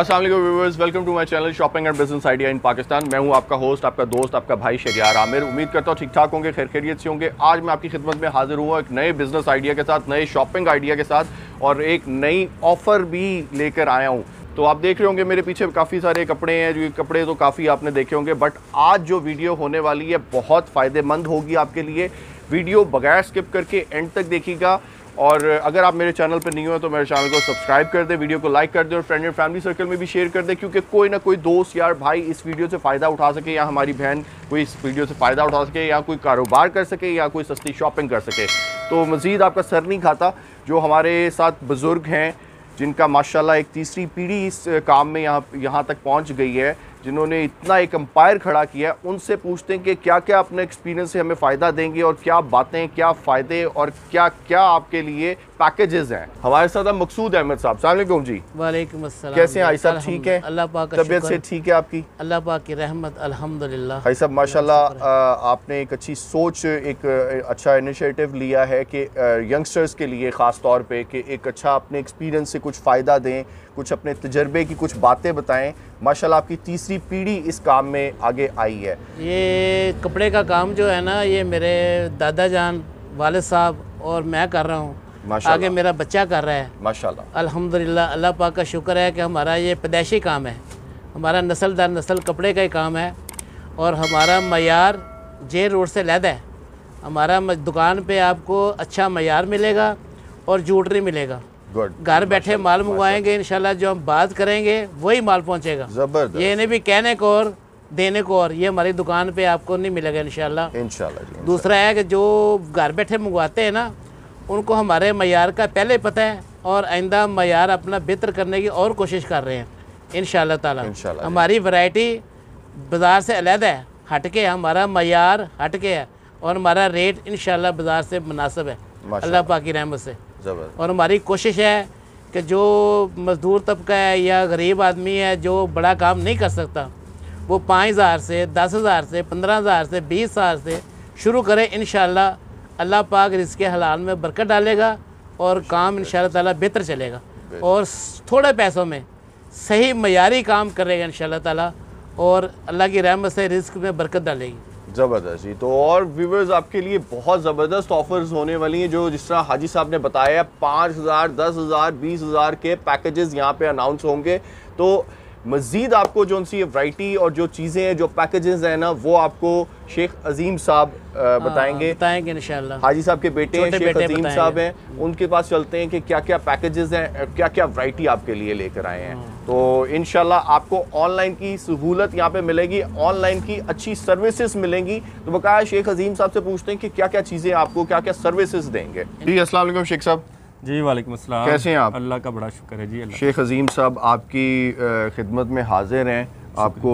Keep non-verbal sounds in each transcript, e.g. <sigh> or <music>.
अस्सलाम वालेकुम viewers welcome to my channel shopping and business idea in Pakistan मैं हूं आपका होस्ट आपका दोस्त आपका भाई शरियार आमिर उम्मीद करता हूं ठीक ठाक होंगे खैर खैरियत से होंगे आज मैं आपकी खिदमत में हाजिर हुआ एक नए बिजनेस आइडिया के साथ नए शॉपिंग आइडिया के साथ और एक नई ऑफ़र भी लेकर आया हूँ तो आप देख रहे होंगे मेरे पीछे काफ़ी सारे कपड़े हैं जो कपड़े तो काफ़ी आपने देखे होंगे बट आज जो वीडियो होने वाली है बहुत फ़ायदेमंद होगी आपके लिए वीडियो बगैर स्किप करके एंड तक देखिएगा और अगर आप मेरे चैनल पर नहीं हो तो मेरे चैनल को सब्सक्राइब कर दें वीडियो को लाइक कर दें और फ्रेंड एंड फैमिली सर्कल में भी शेयर कर दें क्योंकि कोई ना कोई दोस्त यार भाई इस वीडियो से फ़ायदा उठा सके या हमारी बहन कोई इस वीडियो से फ़ायदा उठा सके या कोई कारोबार कर सके या कोई सस्ती शॉपिंग कर सके तो मज़ीद आपका सर नहीं खाता जो हमारे साथ बुज़ुर्ग हैं जिनका माशाल्लाह एक तीसरी पीढ़ी इस काम में यहाँ यहाँ तक पहुँच गई है जिन्होंने इतना एक अम्पायर खड़ा किया है उनसे पूछते हैं कि क्या क्या अपने एक्सपीरियंस से हमें फ़ायदा देंगे और क्या बातें क्या फ़ायदे और क्या क्या आपके लिए पैकेजेस हैं हमारे साथ अब मकसूद अहमद साहब सामने क्यों जी वालेकुम अस्सलाम कैसे हैं आई ठीक है अल्लाह पाक तबीयत से ठीक है आपकी अल्लाह पाक की रहमत अल्हम्दुलिल्लाह भाई साहब माशाल्लाह आपने एक अच्छी सोच एक अच्छा इनिशिएटिव लिया है कि यंगस्टर्स के लिए ख़ास तौर पर कि एक अच्छा अपने एक्सपीरियंस से कुछ फ़ायदा दें कुछ अपने तजर्बे की कुछ बातें बताएं माशाल्लाह आपकी तीसरी पीढ़ी इस काम में आगे आई है ये कपड़े का काम जो है ना ये मेरे दादा जान वाले साहब और मैं कर रहा हूँ आगे मेरा बच्चा कर रहा है माशाल्लाह अल्हम्दुलिल्लाह अल्लाह पाक का शुक्र है कि हमारा ये पैदाइशी काम है हमारा नस्ल दर नस्ल कपड़े का ही काम है और हमारा मैार जे रोड से लैद है हमारा दुकान पर आपको अच्छा मैार मिलेगा और जूटरी मिलेगा घर बैठे माल मंगवाएंगे इनशाला जो हम बात करेंगे वही माल पहुँचेगा जबरदस्त ये इन्हें भी कहने को और देने को और ये हमारी दुकान पे आपको नहीं मिलेगा इनशाला इनशाला दूसरा है कि जो घर बैठे मंगवाते हैं ना उनको हमारे मैार का पहले पता है और आइंदा मैार अपना बेहतर करने की और कोशिश कर रहे हैं इन ताला हमारी वैरायटी बाज़ार से अलहद है हट के हमारा मैार हट के है और हमारा रेट इन बाज़ार से मुनासब है अल्लाह पाकि रहमत से और हमारी कोशिश है कि जो मज़दूर तबका है या गरीब आदमी है जो बड़ा काम नहीं कर सकता वो पाँच हज़ार से दस हज़ार से पंद्रह हज़ार से बीस हज़ार से शुरू करे इन अल्लाह पाक इसके हलाल में बरकत डालेगा और काम इन ताला बेहतर चलेगा और थोड़े पैसों में सही मयारी काम करेगा इन ताला और अल्लाह की रहमत से रिस्क में बरकत डालेगी ज़बरदस्त जी तो और व्यूवर्स आपके लिए बहुत ज़बरदस्त ऑफर्स होने वाली हैं जो जिस तरह हाजी साहब ने बताया पाँच हज़ार दस हज़ार बीस हज़ार के पैकेजेस यहाँ पे अनाउंस होंगे तो मज़ीद आपको जो उनसी वैरायटी और जो चीज़ें हैं जो पैकेजेस हैं ना वो आपको शेख अजीम साहब बताएंगे हाँ, बताएंगे इंशाल्लाह हाजी साहब के बेटे हैं शेख अजीम साहब हैं उनके पास चलते हैं कि क्या क्या पैकेजेस हैं क्या क्या वैरायटी आपके लिए लेकर आए हैं हाँ। तो इनशाला आपको ऑनलाइन की सहूलत यहाँ पे मिलेगी ऑनलाइन की अच्छी सर्विसेज मिलेंगी तो बकाया शेख अजीम साहब से पूछते हैं कि क्या क्या चीज़ें आपको क्या क्या सर्विसेज देंगे जी असल शेख साहब जी वालेकुम अस्सलाम कैसे हैं आप अल्लाह का बड़ा शुक्र है जी शेख अजीम साहब आपकी खिदमत में हाजिर हैं आपको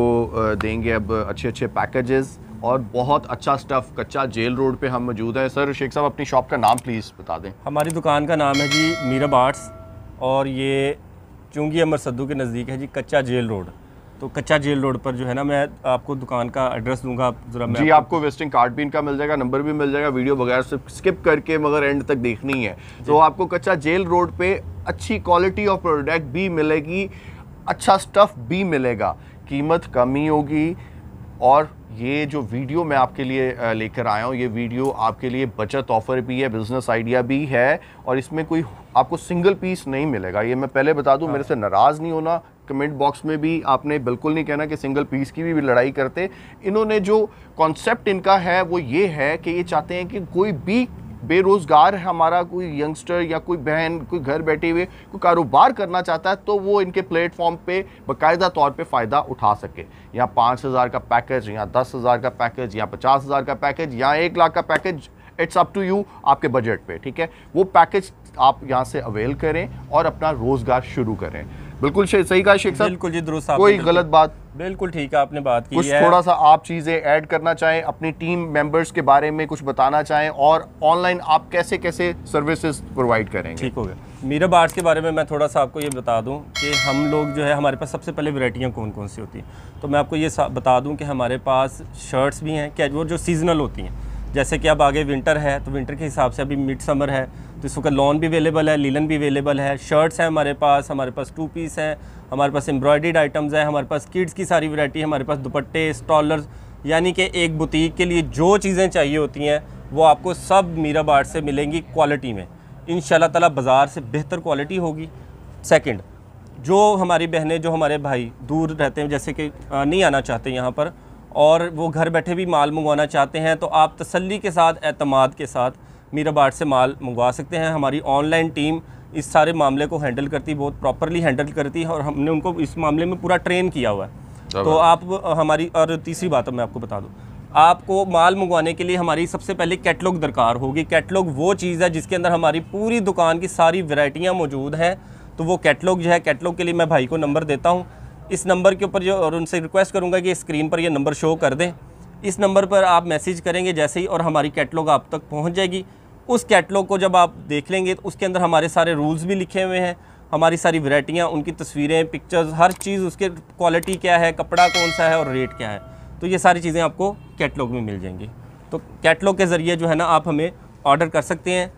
देंगे अब अच्छे अच्छे पैकेजेस और बहुत अच्छा स्टफ़ कच्चा जेल रोड पे हम मौजूद हैं सर शेख साहब अपनी शॉप का नाम प्लीज़ बता दें हमारी दुकान का नाम है जी मीरब आर्ट्स और ये चूँकि अमर सद्दू के नज़दीक है जी कच्चा जेल रोड तो कच्चा जेल रोड पर जो है ना मैं आपको दुकान का एड्रेस दूंगा जरा मैं जी आपको, आपको वेस्टिंग कार्ड भी इनका मिल जाएगा नंबर भी मिल जाएगा वीडियो वगैरह सिर्फ स्किप करके मगर एंड तक देखनी है तो आपको कच्चा जेल रोड पे अच्छी क्वालिटी ऑफ प्रोडक्ट भी मिलेगी अच्छा स्टफ़ भी मिलेगा कीमत कमी होगी और ये जो वीडियो मैं आपके लिए लेकर आया हूँ ये वीडियो आपके लिए बचत ऑफ़र भी है बिज़नेस आइडिया भी है और इसमें कोई आपको सिंगल पीस नहीं मिलेगा ये मैं पहले बता दूँ मेरे हाँ। से नाराज़ नहीं होना कमेंट बॉक्स में भी आपने बिल्कुल नहीं कहना कि सिंगल पीस की भी, भी लड़ाई करते इन्होंने जो कॉन्सेप्ट इनका है वो ये है कि ये चाहते हैं कि कोई भी बेरोज़गार हमारा कोई यंगस्टर या कोई बहन कोई घर बैठे हुए कोई कारोबार करना चाहता है तो वो इनके प्लेटफॉर्म पे बाकायदा तौर पे फ़ायदा उठा सके या पाँच हज़ार का पैकेज या दस हज़ार का पैकेज या पचास हज़ार का पैकेज या एक लाख का package it's up to you आपके बजट पे ठीक है वो पैकेज आप यहाँ से अवेल करें और अपना रोज़गार शुरू करें बिल्कुल सही कहा शेख साहब बिल्कुल जी दुरुस्त कोई गलत बात बिल्कुल ठीक है आपने बात की कुछ है। थोड़ा सा आप चीज़ें ऐड करना चाहें अपनी टीम मेंबर्स के बारे में कुछ बताना चाहें और ऑनलाइन आप कैसे कैसे सर्विसेज प्रोवाइड करेंगे ठीक हो गया मीरा बार्स के बारे में मैं थोड़ा सा आपको ये बता दूं कि हम लोग जो है हमारे पास सबसे पहले वरायटियाँ कौन कौन सी होती हैं तो मैं आपको ये बता दूँ कि हमारे पास शर्ट्स भी हैं कैजुअल जो सीजनल होती हैं जैसे कि अब आगे विंटर है तो विंटर के हिसाब से अभी मिड समर है तो इसको का लॉन भी अवेलेबल है लीलन भी अवेलेबल है शर्ट्स हैं हमारे पास हमारे पास टू पीस हैं हमारे पास एम्ब्रॉयड आइटम्स हैं हमारे पास किड्स की सारी वैरायटी हमारे पास दुपट्टे स्टॉलर्स यानी कि एक बुटीक के लिए जो चीज़ें चाहिए होती हैं वो आपको सब मीरा बाट से मिलेंगी क्वालिटी में इन ताला बाज़ार से बेहतर क्वालिटी होगी सेकंड जो हमारी बहनें जो हमारे भाई दूर रहते हैं जैसे कि नहीं आना चाहते यहाँ पर और वो घर बैठे भी माल मंगवाना चाहते हैं तो आप तसल्ली के साथ अतमाद के साथ मीरा बाट से माल मंगवा सकते हैं हमारी ऑनलाइन टीम इस सारे मामले को हैंडल करती बहुत प्रॉपरली हैंडल करती है और हमने उनको इस मामले में पूरा ट्रेन किया हुआ है तो आप हमारी और तीसरी बात मैं आपको बता दूँ आपको माल मंगवाने के लिए हमारी सबसे पहले कैटलॉग दरकार होगी कैटलॉग वो चीज़ है जिसके अंदर हमारी पूरी दुकान की सारी वैरायटियाँ मौजूद हैं तो वो कैटलॉग जो है कैटलॉग के लिए मैं भाई को नंबर देता हूँ इस नंबर के ऊपर जो और उनसे रिक्वेस्ट करूँगा कि स्क्रीन पर यह नंबर शो कर दें इस नंबर पर आप मैसेज करेंगे जैसे ही और हमारी कैटलॉग आप तक पहुँच जाएगी उस कैटलॉग को जब आप देख लेंगे तो उसके अंदर हमारे सारे रूल्स भी लिखे हुए हैं हमारी सारी वरायटियाँ उनकी तस्वीरें पिक्चर्स हर चीज़ उसके क्वालिटी क्या है कपड़ा कौन सा है और रेट क्या है तो ये सारी चीज़ें आपको कैटलॉग में मिल जाएंगी तो कैटलॉग के ज़रिए जो है ना आप हमें ऑर्डर कर सकते हैं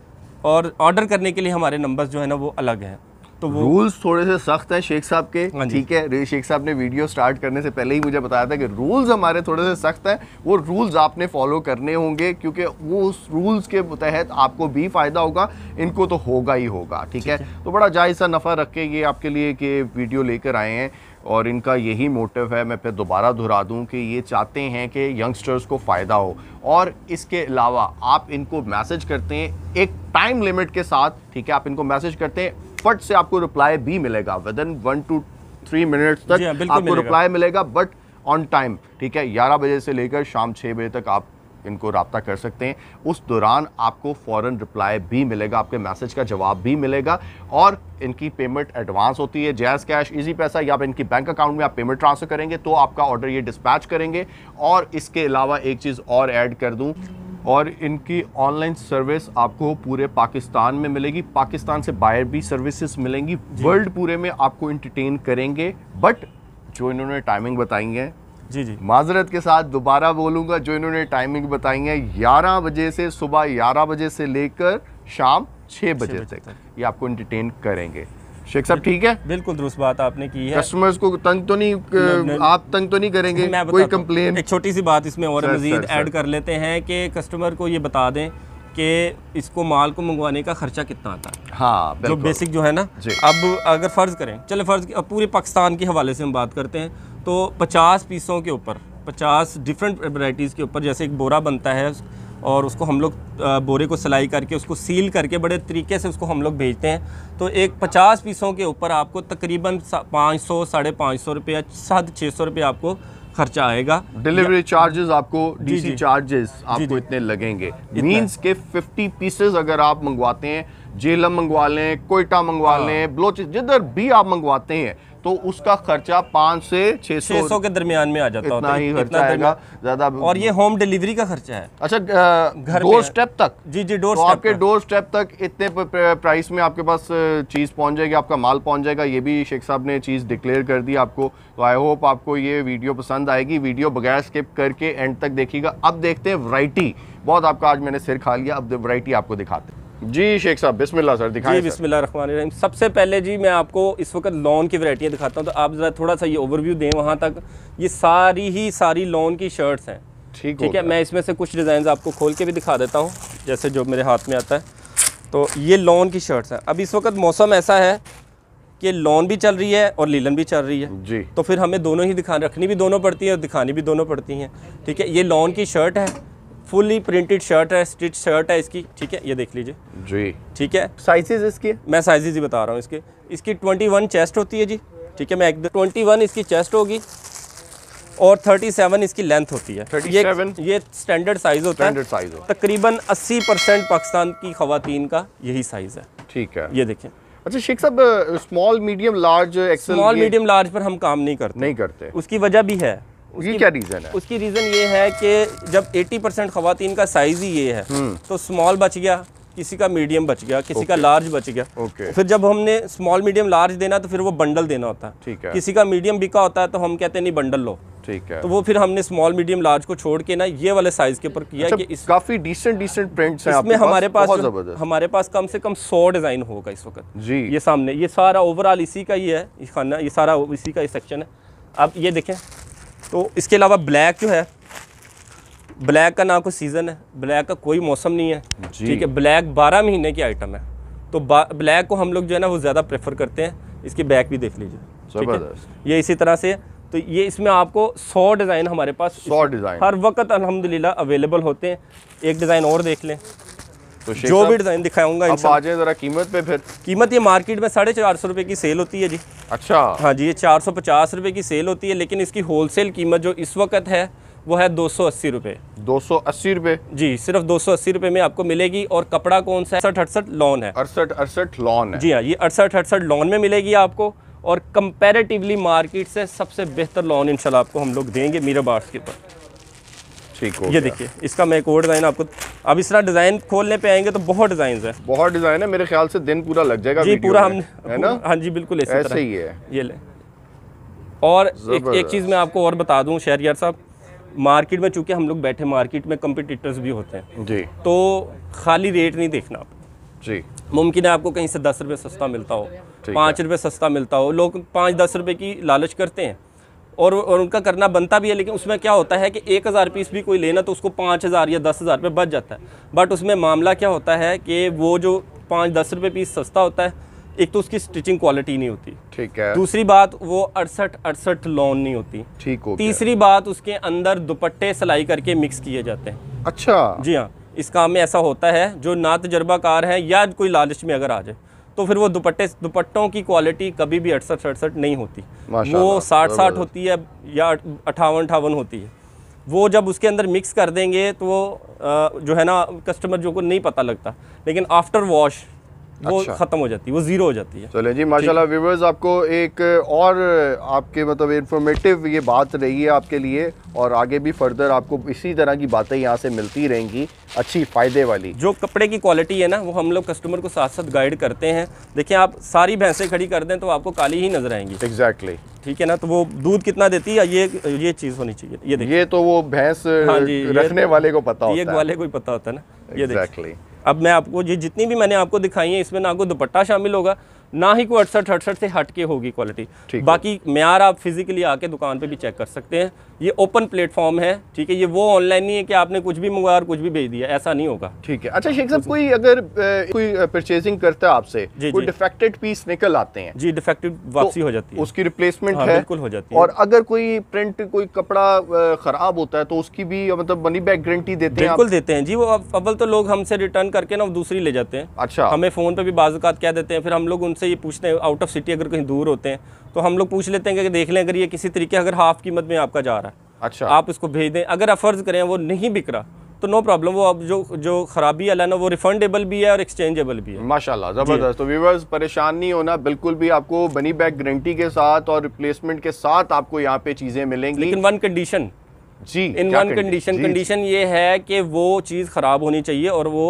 और ऑर्डर करने के लिए हमारे नंबर्स जो है ना वो अलग हैं तो वो रूल्स थोड़े से सख्त हैं शेख साहब के हाँ ठीक है शेख साहब ने वीडियो स्टार्ट करने से पहले ही मुझे बताया था कि रूल्स हमारे थोड़े से सख्त हैं वो रूल्स आपने फॉलो करने होंगे क्योंकि वो उस रूल्स के तहत आपको भी फ़ायदा होगा इनको तो होगा ही होगा ठीक है तो बड़ा जायज़ा नफ़ा रख के ये आपके लिए कि वीडियो लेकर आए हैं और इनका यही मोटिव है मैं फिर दोबारा दोहरा दूं कि ये चाहते हैं कि यंगस्टर्स को फ़ायदा हो और इसके अलावा आप इनको मैसेज करते हैं एक टाइम लिमिट के साथ ठीक है आप इनको मैसेज करते हैं फट से आपको रिप्लाई भी मिलेगा within one two three minutes तक हाँ, आपको रिप्लाई मिलेगा बट ऑन टाइम ठीक है ग्यारह बजे से लेकर शाम छः बजे तक आप इनको रबता कर सकते हैं उस दौरान आपको फ़ौर रिप्लाई भी मिलेगा आपके मैसेज का जवाब भी मिलेगा और इनकी पेमेंट एडवांस होती है जैस कैश इजी पैसा या आप इनकी बैंक अकाउंट में आप पेमेंट ट्रांसफ़र करेंगे तो आपका ऑर्डर ये डिस्पैच करेंगे और इसके अलावा एक चीज़ और ऐड कर दूँ और इनकी ऑनलाइन सर्विस आपको पूरे पाकिस्तान में मिलेगी पाकिस्तान से बाहर भी सर्विसेज मिलेंगी वर्ल्ड पूरे में आपको इंटरटेन करेंगे बट जो इन्होंने टाइमिंग बताई है जी जी माजरत के साथ दोबारा बोलूँगा जो इन्होंने टाइमिंग बताई है ग्यारह बजे से सुबह ग्यारह बजे से लेकर शाम छः बजे तक ये आपको इंटरटेन करेंगे शेख साहब ठीक है बिल्कुल दुरुस्त बात आपने की है कस्टमर्स को तंग तो नहीं आप तंग तो नहीं करेंगे कोई कंप्लेन एक छोटी सी बात इसमें और मज़ीद ऐड कर लेते हैं कि कस्टमर को ये बता दें कि इसको माल को मंगवाने का खर्चा कितना आता है हाँ जो बेसिक जो है ना अब अगर फ़र्ज़ करें चले फ़र्ज़ अब पूरे पाकिस्तान के हवाले से हम बात करते हैं तो पचास पीसों के ऊपर पचास डिफरेंट वराइटीज़ के ऊपर जैसे एक बोरा बनता है और उसको हम लोग बोरे को सिलाई करके उसको सील करके बड़े तरीके से उसको हम लोग भेजते हैं तो एक पचास पीसों के ऊपर आपको तकरीबन पाँच सौ साढ़े पाँच सौ रुपये साढ़े छः सौ रुपये आपको खर्चा आएगा डिलीवरी चार्जेस आपको डीसी चार्जेस आपको इतने लगेंगे मींस के 50 पीसेस अगर आप मंगवाते हैं जेलम मंगवा लें कोयटा मंगवा हाँ। लें ब्लोच जिधर भी आप मंगवाते हैं तो उसका खर्चा पांच से छह सौ सौ के दरमियान में आ जाता इतना ही खर्चा आएगा ज़्यादा और ये होम डिलीवरी का खर्चा है अच्छा घर डोर स्टेप तक जी जी डोर तो आपके डोर स्टेप तक इतने प्राइस में आपके पास चीज़ पहुंच जाएगी आपका माल पहुंच जाएगा ये भी शेख साहब ने चीज़ डिक्लेयर कर दी आपको तो आई होप आपको ये वीडियो पसंद आएगी वीडियो बगैर स्किप करके एंड तक देखिएगा अब देखते हैं वराइटी बहुत आपका आज मैंने सिर खा लिया अब वराइटी आपको दिखाते हैं जी शेख साहब बिस्मिल्लाह सर दिखाएं जी बिस्मिल्लाह सबसे पहले जी मैं आपको इस वक्त लॉन की वरायटियाँ दिखाता हूँ तो आप ज़रा थोड़ा सा ये ओवरव्यू दें वहाँ तक ये सारी ही सारी लॉन की शर्ट्स हैं ठीक ठीक है मैं इसमें से कुछ डिज़ाइन आपको खोल के भी दिखा देता हूँ जैसे जो मेरे हाथ में आता है तो ये लॉन की शर्ट्स हैं अब इस वक्त मौसम ऐसा है कि लॉन भी चल रही है और लीलन भी चल रही है जी तो फिर हमें दोनों ही दिखा रखनी भी दोनों पड़ती है और दिखानी भी दोनों पड़ती हैं ठीक है ये लॉन की शर्ट है फुली प्रिंटेड शर्ट है स्टिच शर्ट है इसकी ठीक है ये देख लीजिए जी ठीक है साइजेस इसकी मैं साइजेस ही बता रहा हूँ इसके इसकी 21 चेस्ट होती है जी ठीक है मैं एक ट्वेंटी वन इसकी चेस्ट होगी और 37 इसकी लेंथ होती है 37? ये ये स्टैंडर्ड साइज होता standard है साइज तकरीबन 80 परसेंट पाकिस्तान की खातन का यही साइज है ठीक है ये देखें अच्छा शेख साहब small medium large small medium large पर हम काम नहीं करते नहीं करते उसकी वजह भी है ये क्या रीज़न है उसकी रीज़न ये है कि जब 80 परसेंट खातन का साइज़ ही ये है हम्म। तो स्मॉल बच गया किसी का मीडियम बच गया किसी okay. का लार्ज बच गया okay. फिर जब हमने स्मॉल मीडियम लार्ज देना तो फिर वो बंडल देना होता है ठीक है किसी का मीडियम बिका होता है तो हम कहते हैं नहीं बंडल लो ठीक है तो वो फिर हमने स्मॉल मीडियम लार्ज को छोड़ के ना ये वाले साइज के ऊपर किया अच्छा, कि इस काफी डिसेंट डिसेंट प्रिंट्स हैं इसमें हमारे पास हमारे पास कम से कम सौ डिजाइन होगा इस वक्त जी ये सामने ये सारा ओवरऑल इसी का ही है खाना ये सारा इसी का ही सेक्शन है अब ये देखें तो इसके अलावा ब्लैक जो है ब्लैक का ना कोई सीज़न है ब्लैक का कोई मौसम नहीं है ठीक है ब्लैक बारह महीने की आइटम है तो ब्लैक को हम लोग जो है ना वो ज़्यादा प्रेफर करते हैं इसकी बैक भी देख लीजिए ये इसी तरह से तो ये इसमें आपको सौ डिज़ाइन हमारे पास सौ डिज़ाइन हर वक्त अलहमदिल्ला अवेलेबल होते हैं एक डिज़ाइन और देख लें तो जो भी डिज़ाइन दिखाऊंगा अब ज़रा कीमत पे फिर कीमत ये मार्केट में साढ़े चार सौ रुपए की सेल होती है जी अच्छा हाँ जी ये चार सौ पचास रुपए की सेल होती है लेकिन इसकी होलसेल कीमत जो इस वक्त है वो है दो सौ अस्सी रुपए दो सौ अस्सी रुपए जी सिर्फ दो सौ अस्सी रुपए में आपको मिलेगी और कपड़ा कौन सा अड़सठ अड़सठ लॉन है अड़सठ अड़सठ लॉन है जी हाँ ये अड़सठ अड़सठ लॉन में मिलेगी आपको और कंपेरेटिवली मार्केट से सबसे बेहतर लॉन इंशाल्लाह आपको हम लोग देंगे मीरा बार्स के ऊपर ठीक हो ये देखिए इसका मैं एक और डिज़ाइन आपको अब इस तरह डिज़ाइन खोलने पे आएंगे तो बहुत डिज़ाइन है बहुत डिज़ाइन है मेरे ख्याल से दिन पूरा लग जाएगा जी पूरा हमने हाँ जी बिल्कुल ऐसे ही है ये ले और एक, एक चीज़ मैं आपको और बता दूँ शहरियार साहब मार्केट में चूंकि हम लोग बैठे मार्केट में कम्पिटिटर्स भी होते हैं जी तो खाली रेट नहीं देखना आप जी मुमकिन है आपको कहीं से दस रुपये सस्ता मिलता हो पाँच रुपये सस्ता मिलता हो लोग पाँच दस रुपये की लालच करते हैं और और उनका करना बनता भी है लेकिन उसमें क्या होता है कि एक हज़ार पीस भी कोई लेना तो उसको पाँच हज़ार या दस हज़ार रुपये बच जाता है बट उसमें मामला क्या होता है कि वो जो पाँच दस रुपये पीस सस्ता होता है एक तो उसकी स्टिचिंग क्वालिटी नहीं होती ठीक है दूसरी बात वो अड़सठ अड़सठ लॉन नहीं होती ठीक हो तीसरी बात उसके अंदर दुपट्टे सिलाई करके मिक्स किए जाते हैं अच्छा जी हाँ इस काम में ऐसा होता है जो ना तजर्बाकार है या कोई लालच में अगर आ जाए तो फिर वो दुपट्टे दुपट्टों की क्वालिटी कभी भी अड़सठ सड़सठ नहीं होती वो साठ साठ होती है या अठावन अठावन होती है वो जब उसके अंदर मिक्स कर देंगे तो वो जो है ना कस्टमर जो को नहीं पता लगता लेकिन आफ्टर वॉश वो अच्छा। ख़त्म हो जाती है वो ज़ीरो हो जाती है चले जी माशाल्लाह व्यूवर्स आपको एक और आपके मतलब इन्फॉर्मेटिव ये बात रही है आपके लिए और आगे भी फर्दर आपको इसी तरह की बातें यहाँ से मिलती रहेंगी अच्छी फ़ायदे वाली जो कपड़े की क्वालिटी है ना वो हम लोग कस्टमर को साथ साथ गाइड करते हैं देखिए आप सारी भैंसें खड़ी कर दें तो आपको काली ही नज़र आएंगी एग्जैक्टली exactly. ठीक है ना तो वो दूध कितना देती है ये ये चीज़ होनी चाहिए ये देखिए ये तो वो भैंस हाँ रखने वाले को पता होता है ये वाले को ही पता होता है ना ये exactly. देखिए अब मैं आपको ये जितनी भी मैंने आपको दिखाई है इसमें ना आपको दुपट्टा शामिल होगा ना ही कोई अड़सठ अड़सठ से हट के होगी क्वालिटी बाकी मैार आप फिजिकली आके दुकान पे भी चेक कर सकते हैं ये ओपन प्लेटफॉर्म है ठीक है ये वो ऑनलाइन नहीं है कि आपने कुछ भी मंगवाया और कुछ भी भेज दिया ऐसा नहीं होगा ठीक है अच्छा शेख साहब कोई अगर ए, कोई परचेजिंग करता है आपसे कोई डिफेक्टेड पीस निकल आते हैं जी डिफेक्टेड तो वापसी तो हो जाती है उसकी रिप्लेसमेंट हाँ, है बिल्कुल हो जाती है और अगर कोई प्रिंट कोई कपड़ा खराब होता है तो उसकी भी मतलब मनी बैक गारंटी देते हैं बिल्कुल देते हैं जी वो अव्वल तो लोग हमसे रिटर्न करके ना दूसरी ले जाते हैं अच्छा हमें फ़ोन पर भी बाजूकात क्या देते हैं फिर हम लोग उनसे ये पूछते हैं आउट ऑफ सिटी अगर कहीं दूर होते हैं तो हम लोग पूछ लेते हैं कि देख लें अगर ये किसी तरीके अगर हाफ कीमत में आपका जा रहा है अच्छा आप उसको भेज दें अगर आप फ़र्ज़ करें वो नहीं बिक रहा तो नो प्रॉब्लम वो अब जो जो खराबी है ना वो रिफंडेबल भी है और एक्सचेंजेबल भी है माशाल्लाह ज़बरदस्त तो व्यूवर्स परेशान नहीं होना बिल्कुल भी आपको बनी बैक गारंटी के साथ और रिप्लेसमेंट के साथ आपको यहाँ पे चीज़ें मिलेंगी लेकिन वन कंडीशन जी इन वन कंडीशन कंडीशन ये है कि वो चीज़ ख़राब होनी चाहिए और वो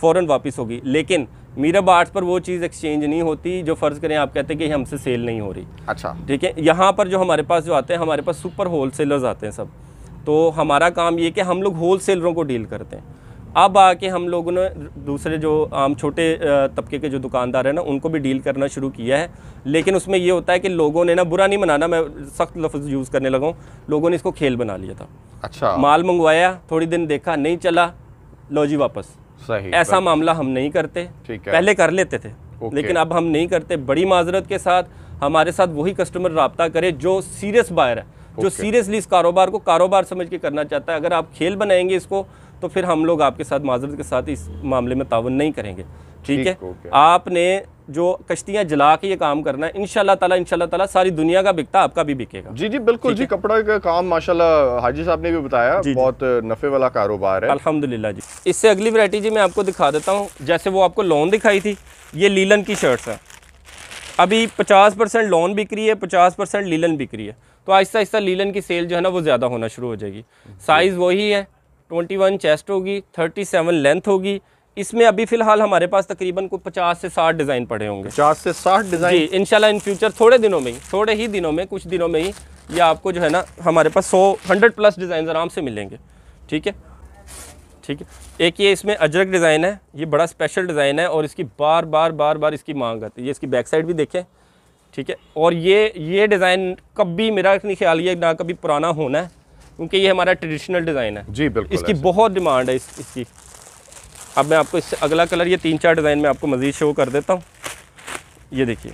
फ़ौरन वापस होगी लेकिन मीरा बार्ट्स पर वो चीज़ एक्सचेंज नहीं होती जो फ़र्ज़ करें आप कहते हैं कि हमसे सेल नहीं हो रही अच्छा ठीक है यहाँ पर जो हमारे पास जो आते हैं हमारे पास सुपर होल सेलर्स आते हैं सब तो हमारा काम ये कि हम लोग होल सेलरों को डील करते हैं अब आके हम लोगों ने दूसरे जो आम छोटे तबके के जो दुकानदार हैं ना उनको भी डील करना शुरू किया है लेकिन उसमें ये होता है कि लोगों ने ना बुरा नहीं मनाना मैं सख्त लफ्ज़ यूज़ करने लगा हूँ लोगों ने इसको खेल बना लिया था अच्छा माल मंगवाया थोड़ी दिन देखा नहीं चला लो जी वापस सही ऐसा मामला हम नहीं करते ठीक है पहले कर लेते थे लेकिन अब हम नहीं करते बड़ी माजरत के साथ हमारे साथ वही कस्टमर रबता करे जो सीरियस बायर है जो सीरियसली इस कारोबार को कारोबार समझ के करना चाहता है अगर आप खेल बनाएंगे इसको तो फिर हम लोग आपके साथ माजरत के साथ इस मामले में ताउन नहीं करेंगे ठीक है आपने जो कश्तियाँ जला के ये काम करना है इनशाला ताला इनशाला ताला सारी दुनिया का बिकता आपका भी बिकेगा जी जी बिल्कुल जी कपड़ा का काम माशाल्लाह हाजी साहब ने भी बताया जी, बहुत नफे वाला कारोबार है अल्हम्दुलिल्लाह जी इससे अगली वैरायटी जी मैं आपको दिखा देता हूँ जैसे वो आपको लोन दिखाई थी ये लीलन की शर्ट्स है अभी पचास परसेंट लोन बिक रही है पचास परसेंट लीलन बिक रही है तो आहिस्ता आहिस्ता लीलन की सेल जो है ना वो ज़्यादा होना शुरू हो जाएगी साइज़ वही है ट्वेंटी वन चेस्ट होगी थर्टी सेवन लेंथ होगी इसमें अभी फिलहाल हमारे पास तकरीबन को पचास से साठ डिज़ाइन पड़े होंगे पचास से साठ डिज़ाइन जी इनशाला इन फ्यूचर थोड़े दिनों में ही थोड़े ही दिनों में कुछ दिनों में ही ये आपको जो है ना हमारे पास सौ हंड्रेड प्लस डिज़ाइन आराम से मिलेंगे ठीक है ठीक है एक ये इसमें अजरक डिज़ाइन है ये बड़ा स्पेशल डिज़ाइन है और इसकी बार बार बार बार इसकी मांग आती है ये इसकी बैक साइड भी देखें ठीक है और ये ये डिज़ाइन कभी मेरा नहीं ख्याल ये ना कभी पुराना होना है क्योंकि ये हमारा ट्रेडिशनल डिज़ाइन है जी बिल्कुल इसकी बहुत डिमांड है इस, इसकी अब मैं आपको इससे अगला कलर ये तीन चार डिज़ाइन में आपको मज़ीद शो कर देता हूँ ये देखिए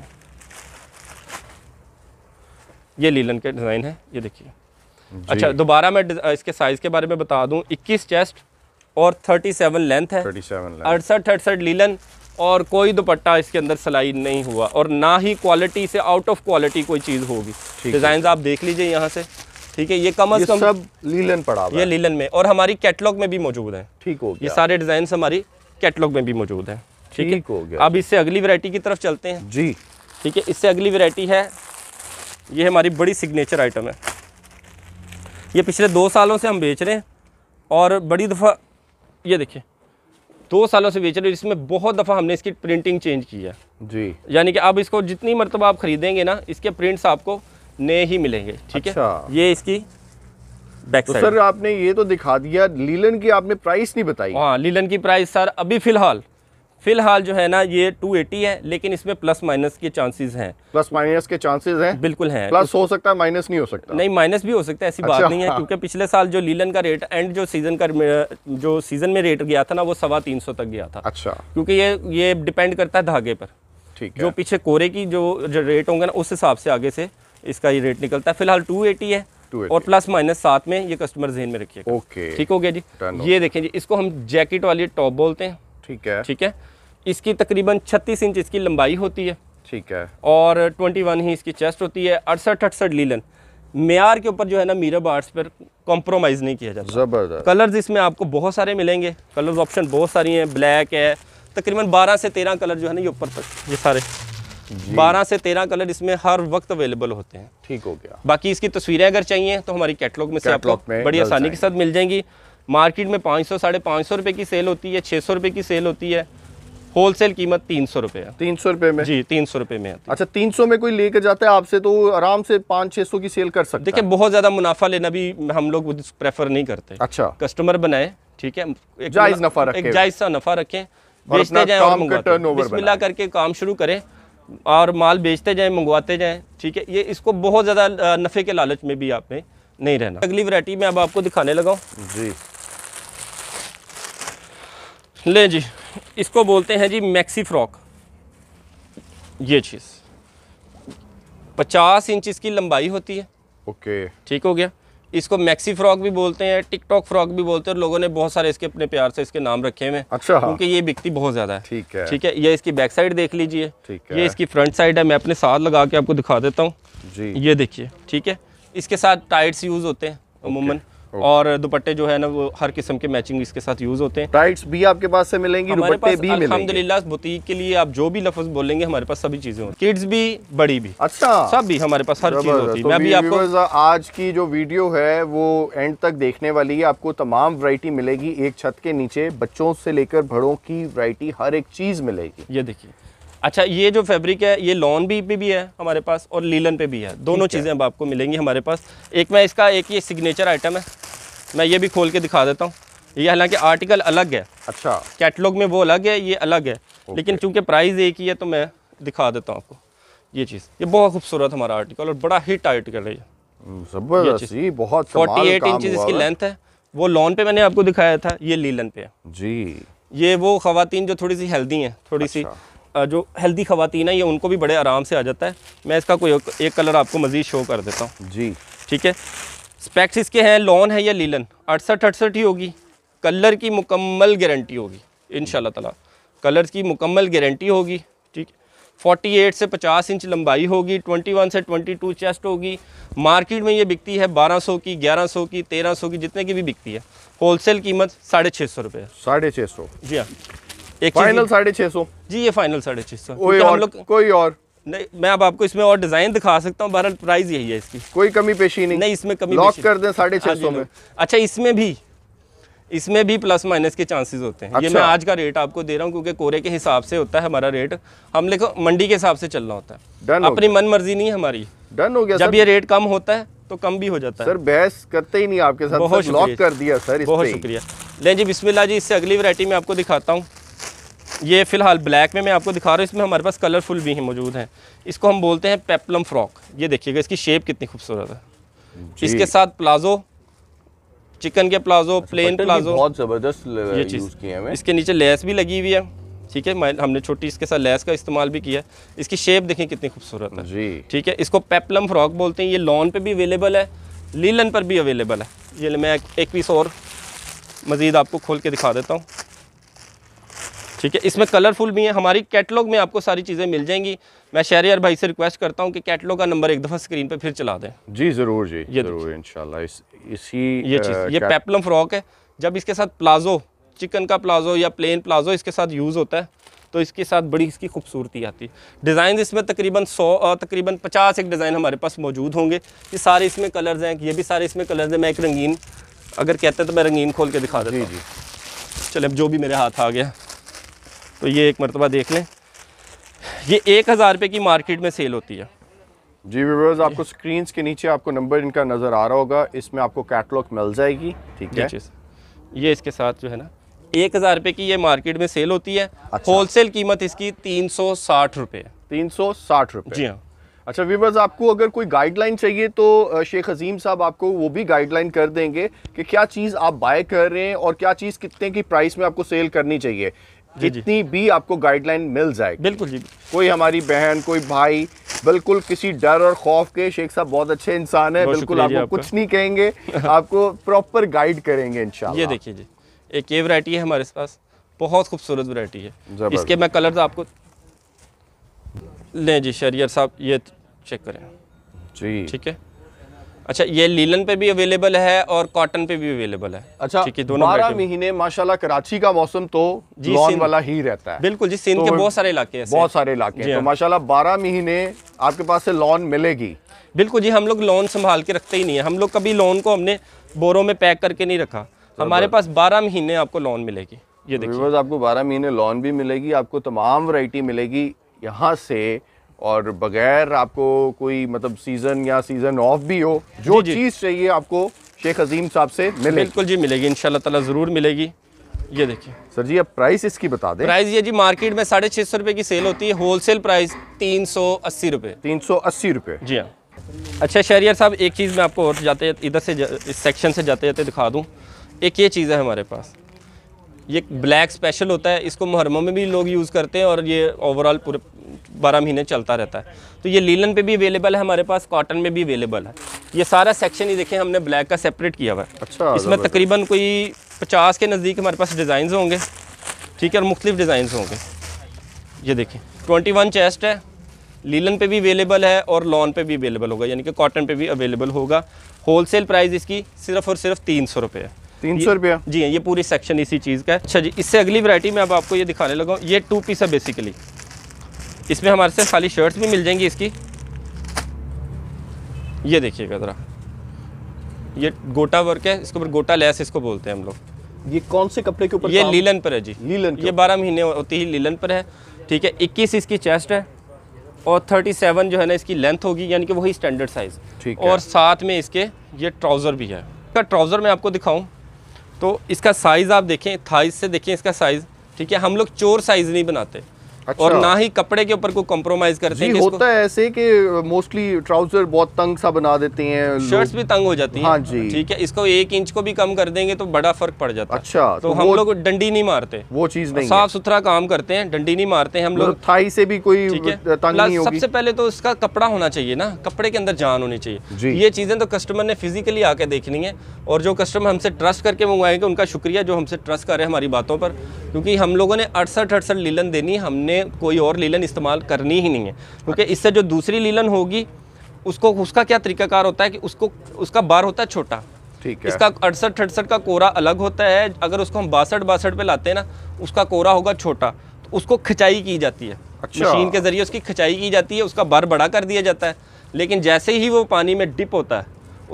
ये लीलन के डिज़ाइन है ये देखिए अच्छा दोबारा मैं इसके साइज़ के बारे में बता दूँ इक्कीस चेस्ट और थर्टी सेवन लेंथ है अड़सठ अड़सठ लीलन और कोई दुपट्टा इसके अंदर सिलाई नहीं हुआ और ना ही क्वालिटी से आउट ऑफ क्वालिटी कोई चीज़ होगी डिज़ाइन आप देख लीजिए यहाँ से ठीक है ये कम अज कम सब लीलन पड़ा ये लीलन में और हमारी कैटलॉग में भी मौजूद है ठीक हो ये सारे डिजाइन हमारी कैटलॉग में भी मौजूद है ठीक हो गया अब इससे अगली वेरायटी की तरफ चलते हैं जी ठीक है इससे अगली वेरायटी है ये हमारी बड़ी सिग्नेचर आइटम है ये पिछले दो सालों से हम बेच रहे हैं और बड़ी दफ़ा ये देखिए दो सालों से बेच रहे हैं इसमें बहुत दफ़ा हमने इसकी प्रिंटिंग चेंज की है जी यानी कि अब इसको जितनी मरतबा आप ख़रीदेंगे ना इसके प्रिंट्स आपको नए ही मिलेंगे ठीक है अच्छा। ये इसकी बैक तो सर आपने ये तो दिखा दिया लीलन की आपने प्राइस नहीं बताई हाँ लीलन की प्राइस सर अभी फिलहाल फिलहाल जो है ना ये 280 है लेकिन इसमें प्लस माइनस के चांसेस हैं प्लस माइनस के चांसेस हैं बिल्कुल हैं प्लस हो सकता है माइनस नहीं हो सकता नहीं माइनस भी हो सकता है ऐसी अच्छा, बात नहीं है हाँ। क्योंकि पिछले साल जो लीलन का रेट एंड जो सीजन का जो सीजन में रेट गया था ना वो सवा तीन सौ तक गया था अच्छा क्योंकि ये ये डिपेंड करता है धागे पर ठीक जो पीछे कोरे की जो रेट होंगे ना उस हिसाब से आगे से इसका ये रेट निकलता है फिलहाल टू एटी है 280. और प्लस माइनस साथ में ये कस्टमर जेन में रखिए ओके ठीक हो गया जी ये देखें जी इसको हम जैकेट वाली टॉप बोलते हैं ठीक है ठीक है इसकी तकरीबन छत्तीस इंच इसकी लंबाई होती है ठीक है और ट्वेंटी वन ही इसकी चेस्ट होती है अड़सठ अड़सठ लीलन मैार के ऊपर जो है ना मीरा आर्ट्स पर कॉम्प्रोमाइज़ नहीं किया जाता ज़बरदस्त कलर्स इसमें आपको बहुत सारे मिलेंगे कलर्स ऑप्शन बहुत सारी हैं ब्लैक है तकरीबन बारह से तेरह कलर जो है ना ये ऊपर तक ये सारे बारह से तेरह कलर इसमें हर वक्त अवेलेबल होते हैं ठीक हो गया बाकी इसकी तस्वीरें अगर चाहिए तो हमारी कैटलॉग में से आपको बड़ी आसानी के साथ मिल जाएंगी मार्केट में पाँच सौ साढ़े पाँच सौ रुपये की सेल होती है छः सौ रुपये की सेल होती है होलसेल कीमत तीन सौ रुपये तीन सौ रुपये में जी तीन सौ रुपये में आती अच्छा तीन सौ में कोई लेकर जाता है आपसे तो आराम से पाँच छः सौ की सेल कर सकते देखिए बहुत ज़्यादा मुनाफा लेना भी हम लोग प्रेफर नहीं करते अच्छा कस्टमर बनाए ठीक है जायज़ नफ़ा रखें जायज़ सा नफ़ा रखें बेचते जाएँ और करके काम शुरू करें और माल बेचते जाएँ मंगवाते जाएँ ठीक है ये इसको बहुत ज़्यादा नफ़े के लालच में भी आपने नहीं रहना अगली वरायटी मैं अब आपको दिखाने लगा जी ले जी इसको बोलते हैं जी मैक्सी फ्रॉक ये चीज़ पचास इंच इसकी लंबाई होती है ओके ठीक हो गया इसको मैक्सी फ्रॉक भी बोलते हैं टिकटॉक फ्रॉक भी बोलते हैं लोगों ने बहुत सारे इसके अपने प्यार से इसके नाम रखे हुए अच्छा क्योंकि ये बिकती बहुत ज्यादा है ठीक है ठीक है ये इसकी बैक साइड देख लीजिए ये इसकी फ्रंट साइड है मैं अपने साथ लगा के आपको दिखा देता हूँ ये देखिए ठीक है इसके साथ टाइट्स यूज होते हैं अमूमन और दुपट्टे जो है ना वो हर किस्म के मैचिंग इसके साथ यूज होते हैं राइट्स भी आपके पास से मिलेंगी दुपट्टे भी अलहमदिल्ला बुटीक के लिए आप जो भी लफ्ज बोलेंगे हमारे पास सभी चीजें होती किड्स भी बड़ी भी अच्छा सब भी हमारे पास हर चीज होती है तो मैं भी आपको आज की जो वीडियो है वो एंड तक देखने वाली है आपको तमाम वरायटी मिलेगी एक छत के नीचे बच्चों से लेकर बड़ों की वरायटी हर एक चीज मिलेगी ये देखिए अच्छा ये जो फैब्रिक है ये लॉन भी पे भी है हमारे पास और लीलन पे भी है दोनों चीज़ें अब आपको मिलेंगी हमारे पास एक मैं इसका एक ये सिग्नेचर आइटम है मैं ये भी खोल के दिखा देता हूँ ये हालांकि आर्टिकल अलग है अच्छा कैटलॉग में वो अलग है ये अलग है लेकिन चूंकि प्राइस एक ही है तो मैं दिखा देता हूँ आपको ये चीज़ ये बहुत खूबसूरत हमारा आर्टिकल और बड़ा हिट आर्टिकल है ये हम्म, बहुत फोर्टी एट इंच इसकी लेंथ है वो लॉन पे मैंने आपको दिखाया था ये लीलन पे है जी ये वो खातन जो थोड़ी सी हेल्दी हैं थोड़ी सी अच्छा। जो हेल्दी ख़वातीन है ये उनको भी बड़े आराम से आ जाता है मैं इसका कोई एक कलर आपको मज़ीद शो कर देता हूँ जी ठीक है स्पेक्स इसके हैं लॉन है या लीलन अड़सठ अड़सठ ही होगी कलर की मुकम्मल गारंटी होगी इन ताला कलर्स की मुकम्मल गारंटी होगी ठीक 48 से 50 इंच लंबाई होगी 21 से 22 चेस्ट होगी मार्केट में ये बिकती है 1200 की 1100 की 1300 की जितने की भी बिकती है होलसेल कीमत साढ़े छः सौ रुपये साढ़े छः सौ जी हाँ फाइनल साढ़े छह सौ जी ये फाइनल साढ़े छह सौ कोई और कोई और नहीं मैं अब आपको इसमें और डिजाइन दिखा सकता हूँ बहरहाल प्राइस यही है इसकी कोई कमी पेशी नहीं नहीं इसमें कमी लॉक कर दें साढ़े हाँ छह सौ हाँ। में अच्छा इसमें भी इसमें भी प्लस माइनस के चांसेस होते हैं अच्छा। ये मैं आज का रेट आपको दे रहा हूँ क्योंकि कोरे के हिसाब से होता है हमारा रेट हम लेखो मंडी के हिसाब से चलना होता है अपनी मन मर्जी नहीं है हमारी डन हो गया जब ये रेट कम होता है तो कम भी हो जाता है सर बहस करते ही नहीं आपके साथ बहुत लॉक कर दिया सर बहुत शुक्रिया ले जी बिस्मिल्लाह जी इससे अगली वैरायटी में आपको दिखाता हूँ ये फ़िलहाल ब्लैक में मैं आपको दिखा रहा हूँ इसमें हमारे पास कलरफुल भी हैं मौजूद हैं इसको हम बोलते हैं पेपलम फ्रॉक ये देखिएगा इसकी शेप कितनी खूबसूरत है इसके साथ प्लाजो चिकन के प्लाजो अच्छा, प्लेन प्लाजो बहुत ज़बरदस्त ये चीज़ इसके नीचे लेस भी लगी हुई है ठीक है हमने छोटी इसके साथ लेस का इस्तेमाल भी किया इसकी शेप देखें कितनी खूबसूरत है जी ठीक है इसको पेपलम फ्रॉक बोलते हैं ये लॉन पे भी अवेलेबल है लीलन पर भी अवेलेबल है ये मैं एक पीस और मज़ीद आपको खोल के दिखा देता हूँ ठीक है इसमें कलरफुल भी है हमारी कैटलॉग में आपको सारी चीज़ें मिल जाएंगी मैं यार भाई से रिक्वेस्ट करता हूँ कि कैटलॉग का नंबर एक दफ़ा स्क्रीन पर फिर चला दें जी ज़रूर जी ये ज़रूर इन इस, इसी ये चीज़ ये पेपलम फ्रॉक है जब इसके साथ प्लाजो चिकन का प्लाजो या प्लेन प्लाजो इसके साथ यूज़ होता है तो इसके साथ बड़ी इसकी खूबसूरती आती है डिज़ाइन इसमें तकरीबन सौ तकरीबन पचास एक डिज़ाइन हमारे पास मौजूद होंगे ये सारे इसमें कलर्स हैं ये भी सारे इसमें कलर्स हैं मैं एक रंगीन अगर कहते हैं तो मैं रंगीन खोल के दिखा देता जी चले अब जो भी मेरे हाथ आ गया तो ये एक मरतबा देख लें ये एक हज़ार रुपये की मार्केट में सेल होती है जी व्यूवर्स आपको स्क्रीन के नीचे आपको नंबर इनका नज़र आ रहा होगा इसमें आपको कैटलॉग मिल जाएगी ठीक है ये इसके साथ जो है ना एक हज़ार रुपये की ये मार्केट में सेल होती है अच्छा। सेल कीमत इसकी तीन सौ साठ रुपये तीन सौ साठ रुपये जी हाँ अच्छा वीवर्स आपको अगर कोई गाइडलाइन चाहिए तो शेख हजीम साहब आपको वो भी गाइडलाइन कर देंगे कि क्या चीज़ आप बाय कर रहे हैं और क्या चीज़ कितने की प्राइस में आपको सेल करनी चाहिए जितनी भी आपको गाइडलाइन मिल जाए बिल्कुल जी कोई हमारी बहन कोई भाई बिल्कुल किसी डर और खौफ के शेख साहब बहुत अच्छे इंसान है बिल्कुल आपको कुछ नहीं कहेंगे <laughs> आपको प्रॉपर गाइड करेंगे इंशाल्लाह ये देखिए जी एक ये वैरायटी है हमारे पास बहुत खूबसूरत वैरायटी है इसके मैं कलर्स आपको लें जी शरियर साहब ये चेक करें जी ठीक है अच्छा ये लीलन पे भी अवेलेबल है और कॉटन पे भी अवेलेबल है अच्छा ठीक है दोनों बारह महीने माशाल्लाह कराची का मौसम तो जी लॉन वाला ही रहता है बिल्कुल जी सिंध तो के बहुत सारे इलाके हैं बहुत सारे इलाके हैं तो हाँ। माशाल्लाह बारह महीने आपके पास से लॉन मिलेगी बिल्कुल जी हम लोग लॉन संभाल के रखते ही नहीं है हम लोग कभी लॉन को हमने बोरों में पैक करके नहीं रखा हमारे पास बारह महीने आपको लॉन मिलेगी ये तो देखिए आपको बारह महीने लॉन भी मिलेगी आपको तमाम वरायटी मिलेगी यहाँ से और बगैर आपको कोई मतलब सीज़न या सीज़न ऑफ भी हो जो चीज़ चाहिए आपको शेख अजीम साहब से मिले बिल्कुल जी मिलेगी इन ताला ज़रूर मिलेगी ये देखिए सर जी अब प्राइस इसकी बता दें प्राइस ये जी मार्केट में साढ़े छः सौ रुपये की सेल होती है होलसेल प्राइस तीन सौ अस्सी रुपये तीन सौ अस्सी रुपये जी हाँ अच्छा शहरियर साहब एक चीज़ मैं आपको और जाते इधर से इस सेक्शन से जाते जाते दिखा दूँ एक ये चीज़ है हमारे पास ये ब्लैक स्पेशल होता है इसको मुहरमों में भी लोग यूज़ करते हैं और ये ओवरऑल पूरे बारह महीने चलता रहता है तो ये लीलन पे भी अवेलेबल है हमारे पास कॉटन में भी अवेलेबल है ये सारा सेक्शन ही देखें हमने ब्लैक का सेपरेट किया हुआ है अच्छा इसमें तकरीबन कोई पचास के नज़दीक हमारे पास डिज़ाइन होंगे ठीक है और मुख्तलिफ डिज़ाइन होंगे ये देखें ट्वेंटी वन चेस्ट है लीलन पे भी अवेलेबल है और लॉन पे भी अवेलेबल होगा यानी कि कॉटन पे भी अवेलेबल होगा होलसेल प्राइस इसकी सिर्फ़ और सिर्फ तीन सौ रुपये है तीन सौ रुपया जी ये पूरी सेक्शन इसी चीज़ का है अच्छा जी इससे अगली वरायटी में अब आपको ये दिखाने लगा ये टू पीस है बेसिकली इसमें हमारे से खाली शर्ट्स भी मिल जाएंगी इसकी ये देखिएगा ज़रा ये गोटा वर्क है इसके ऊपर गोटा लेस इसको बोलते हैं हम लोग ये कौन से कपड़े के ऊपर ये लीलन पर है जी लीलन ये बारह महीने होती ही लीलन पर है ठीक है इक्कीस इसकी चेस्ट है और थर्टी सेवन जो है ना इसकी लेंथ होगी यानी कि वही स्टैंडर्ड साइज और साथ में इसके ये ट्राउज़र भी है का ट्राउज़र मैं आपको दिखाऊं तो इसका साइज़ आप देखें थाइज से देखें इसका साइज़ ठीक है हम लोग चोर साइज़ नहीं बनाते अच्छा। और ना ही कपड़े के ऊपर कोई कॉम्प्रोमाइज करते हैं होता है ऐसे कि मोस्टली ट्राउजर बहुत तंग सा बना देते हैं शर्ट्स भी तंग हो जाती हाँ है ठीक है इसको एक इंच को भी कम कर देंगे तो बड़ा फर्क पड़ जाता है अच्छा तो, तो हम लोग डंडी नहीं मारते वो चीज नहीं साफ सुथरा काम करते हैं डंडी नहीं मारते हम मतलब लोग थाई से भी कोई तंग सबसे पहले तो इसका कपड़ा होना चाहिए ना कपड़े के अंदर जान होनी चाहिए ये चीजें तो कस्टमर ने फिजिकली आके देखनी है और जो कस्टमर हमसे ट्रस्ट करके मंगवाएंगे उनका शुक्रिया जो हमसे ट्रस्ट कर रहे हैं हमारी बातों पर क्योंकि हम लोगों ने अड़सठ अड़सठ लीलन देनी हमने हमें कोई और लीलन इस्तेमाल करनी ही नहीं है क्योंकि इससे जो दूसरी लीलन होगी उसको उसका क्या तरीकाकार होता है कि उसको उसका बार होता है छोटा ठीक है इसका अड़सठ अड़सठ का कोरा अलग होता है अगर उसको हम बासठ बासठ पे लाते हैं ना उसका कोरा होगा छोटा तो उसको खिंचाई की जाती है अच्छा। मशीन के जरिए उसकी खिंचाई की जाती है उसका बार बड़ा कर दिया जाता है लेकिन जैसे ही वो पानी में डिप होता है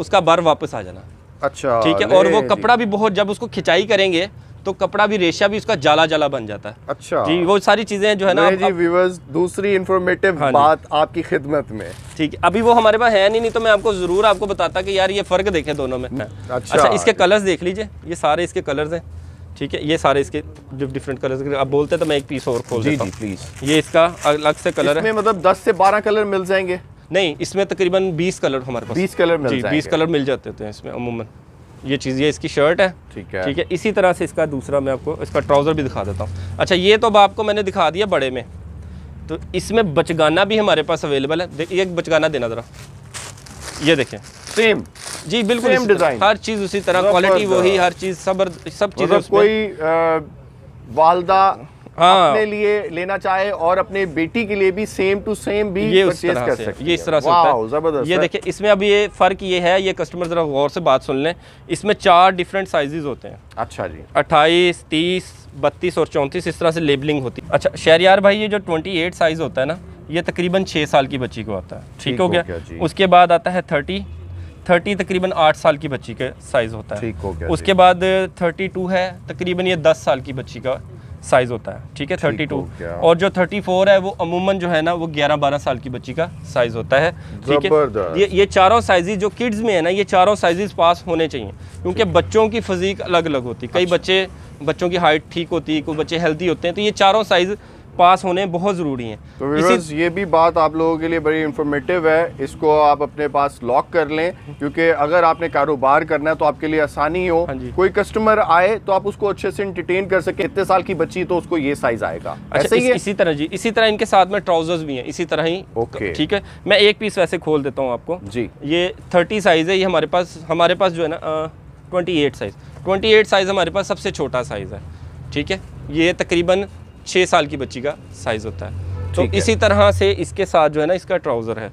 उसका बार वापस आ जाना अच्छा ठीक है और वो कपड़ा भी बहुत जब उसको खिंचाई करेंगे तो कपड़ा भी रेशा भी उसका जाला जाला बन जाता है अच्छा जी वो सारी चीज़ें जो है ना जी व्यूवर्स दूसरी इन्फॉर्मेटिव हाँ बात आपकी खिदमत में ठीक है अभी वो हमारे पास है नहीं नहीं तो मैं आपको ज़रूर आपको बताता कि यार ये फ़र्क देखे दोनों में अच्छा, अच्छा इसके कलर्स देख लीजिए ये सारे इसके कलर्स हैं ठीक है ये सारे इसके डिफरेंट कलर्स आप बोलते हैं तो मैं एक पीस और खोल जी, जी प्लीज ये इसका अलग से कलर है मतलब 10 से 12 कलर मिल जाएंगे नहीं इसमें तकरीबन 20 कलर हमारे पास 20 कलर मिल जी 20 कलर मिल जाते हैं इसमें अमूमन ये चीज़ ये इसकी शर्ट है ठीक है ठीक है इसी तरह से इसका दूसरा मैं आपको इसका ट्राउज़र भी दिखा देता हूँ अच्छा ये तो अब आपको मैंने दिखा दिया बड़े में तो इसमें बचगाना भी हमारे पास अवेलेबल है ये बचगाना देना ज़रा ये देखें सेम जी बिल्कुल सेम डिज़ाइन हर चीज़ उसी तरह क्वालिटी वही हर चीज़ सब सब चीज़ मतलब कोई वालदा हाँ। अपने लिए लेना चाहे और अपने बेटी के लिए भी सेम टू सेम भी ये उस तरह कर से, ये इस तरह से होता है ये देखिए इसमें अब ये फ़र्क ये है ये कस्टमर ज़रा गौर से बात सुन लें इसमें चार डिफरेंट साइजेस होते हैं अच्छा जी अट्ठाईस तीस बत्तीस और चौंतीस इस तरह से लेबलिंग होती है अच्छा शहरियार भाई ये जो ट्वेंटी साइज़ होता है ना ये तकरीबन छः साल की बच्ची को आता है ठीक हो गया उसके बाद आता है थर्टी थर्टी तकरीबन आठ साल की बच्ची का साइज़ होता है ठीक हो गया उसके बाद थर्टी टू है तकरीबन ये दस साल की बच्ची का साइज़ होता है ठीक है थर्टी टू और जो थर्टी फोर है वो अमूमन जो है ना वो ग्यारह बारह साल की बच्ची का साइज़ होता है ठीक है ये ये चारों साइज जो किड्स में है ना ये चारों साइज पास होने चाहिए क्योंकि बच्चों की फजीक अलग अलग होती है कई बच्चे बच्चों की हाइट ठीक होती है कोई बच्चे हेल्दी होते हैं तो ये चारों साइज़ पास होने बहुत ज़रूरी हैं तो इसी... ये भी बात आप लोगों के लिए बड़ी इंफॉर्मेटिव है इसको आप अपने पास लॉक कर लें क्योंकि अगर आपने कारोबार करना है तो आपके लिए आसानी हो हाँ कोई कस्टमर आए तो आप उसको अच्छे से इंटरटेन कर सके इतने साल की बच्ची तो उसको ये साइज आएगा अच्छा इस, इसी तरह जी इसी तरह इनके साथ में ट्राउजर्स भी हैं इसी तरह ही ओके ठीक है मैं एक पीस वैसे खोल देता हूँ आपको जी ये थर्टी साइज है ये हमारे पास हमारे पास जो है ना ट्वेंटी साइज़ ट्वेंटी साइज़ हमारे पास सबसे छोटा साइज़ है ठीक है ये तकरीबन छः साल की बच्ची का साइज़ होता है तो इसी तरह से इसके साथ जो है ना इसका ट्राउज़र है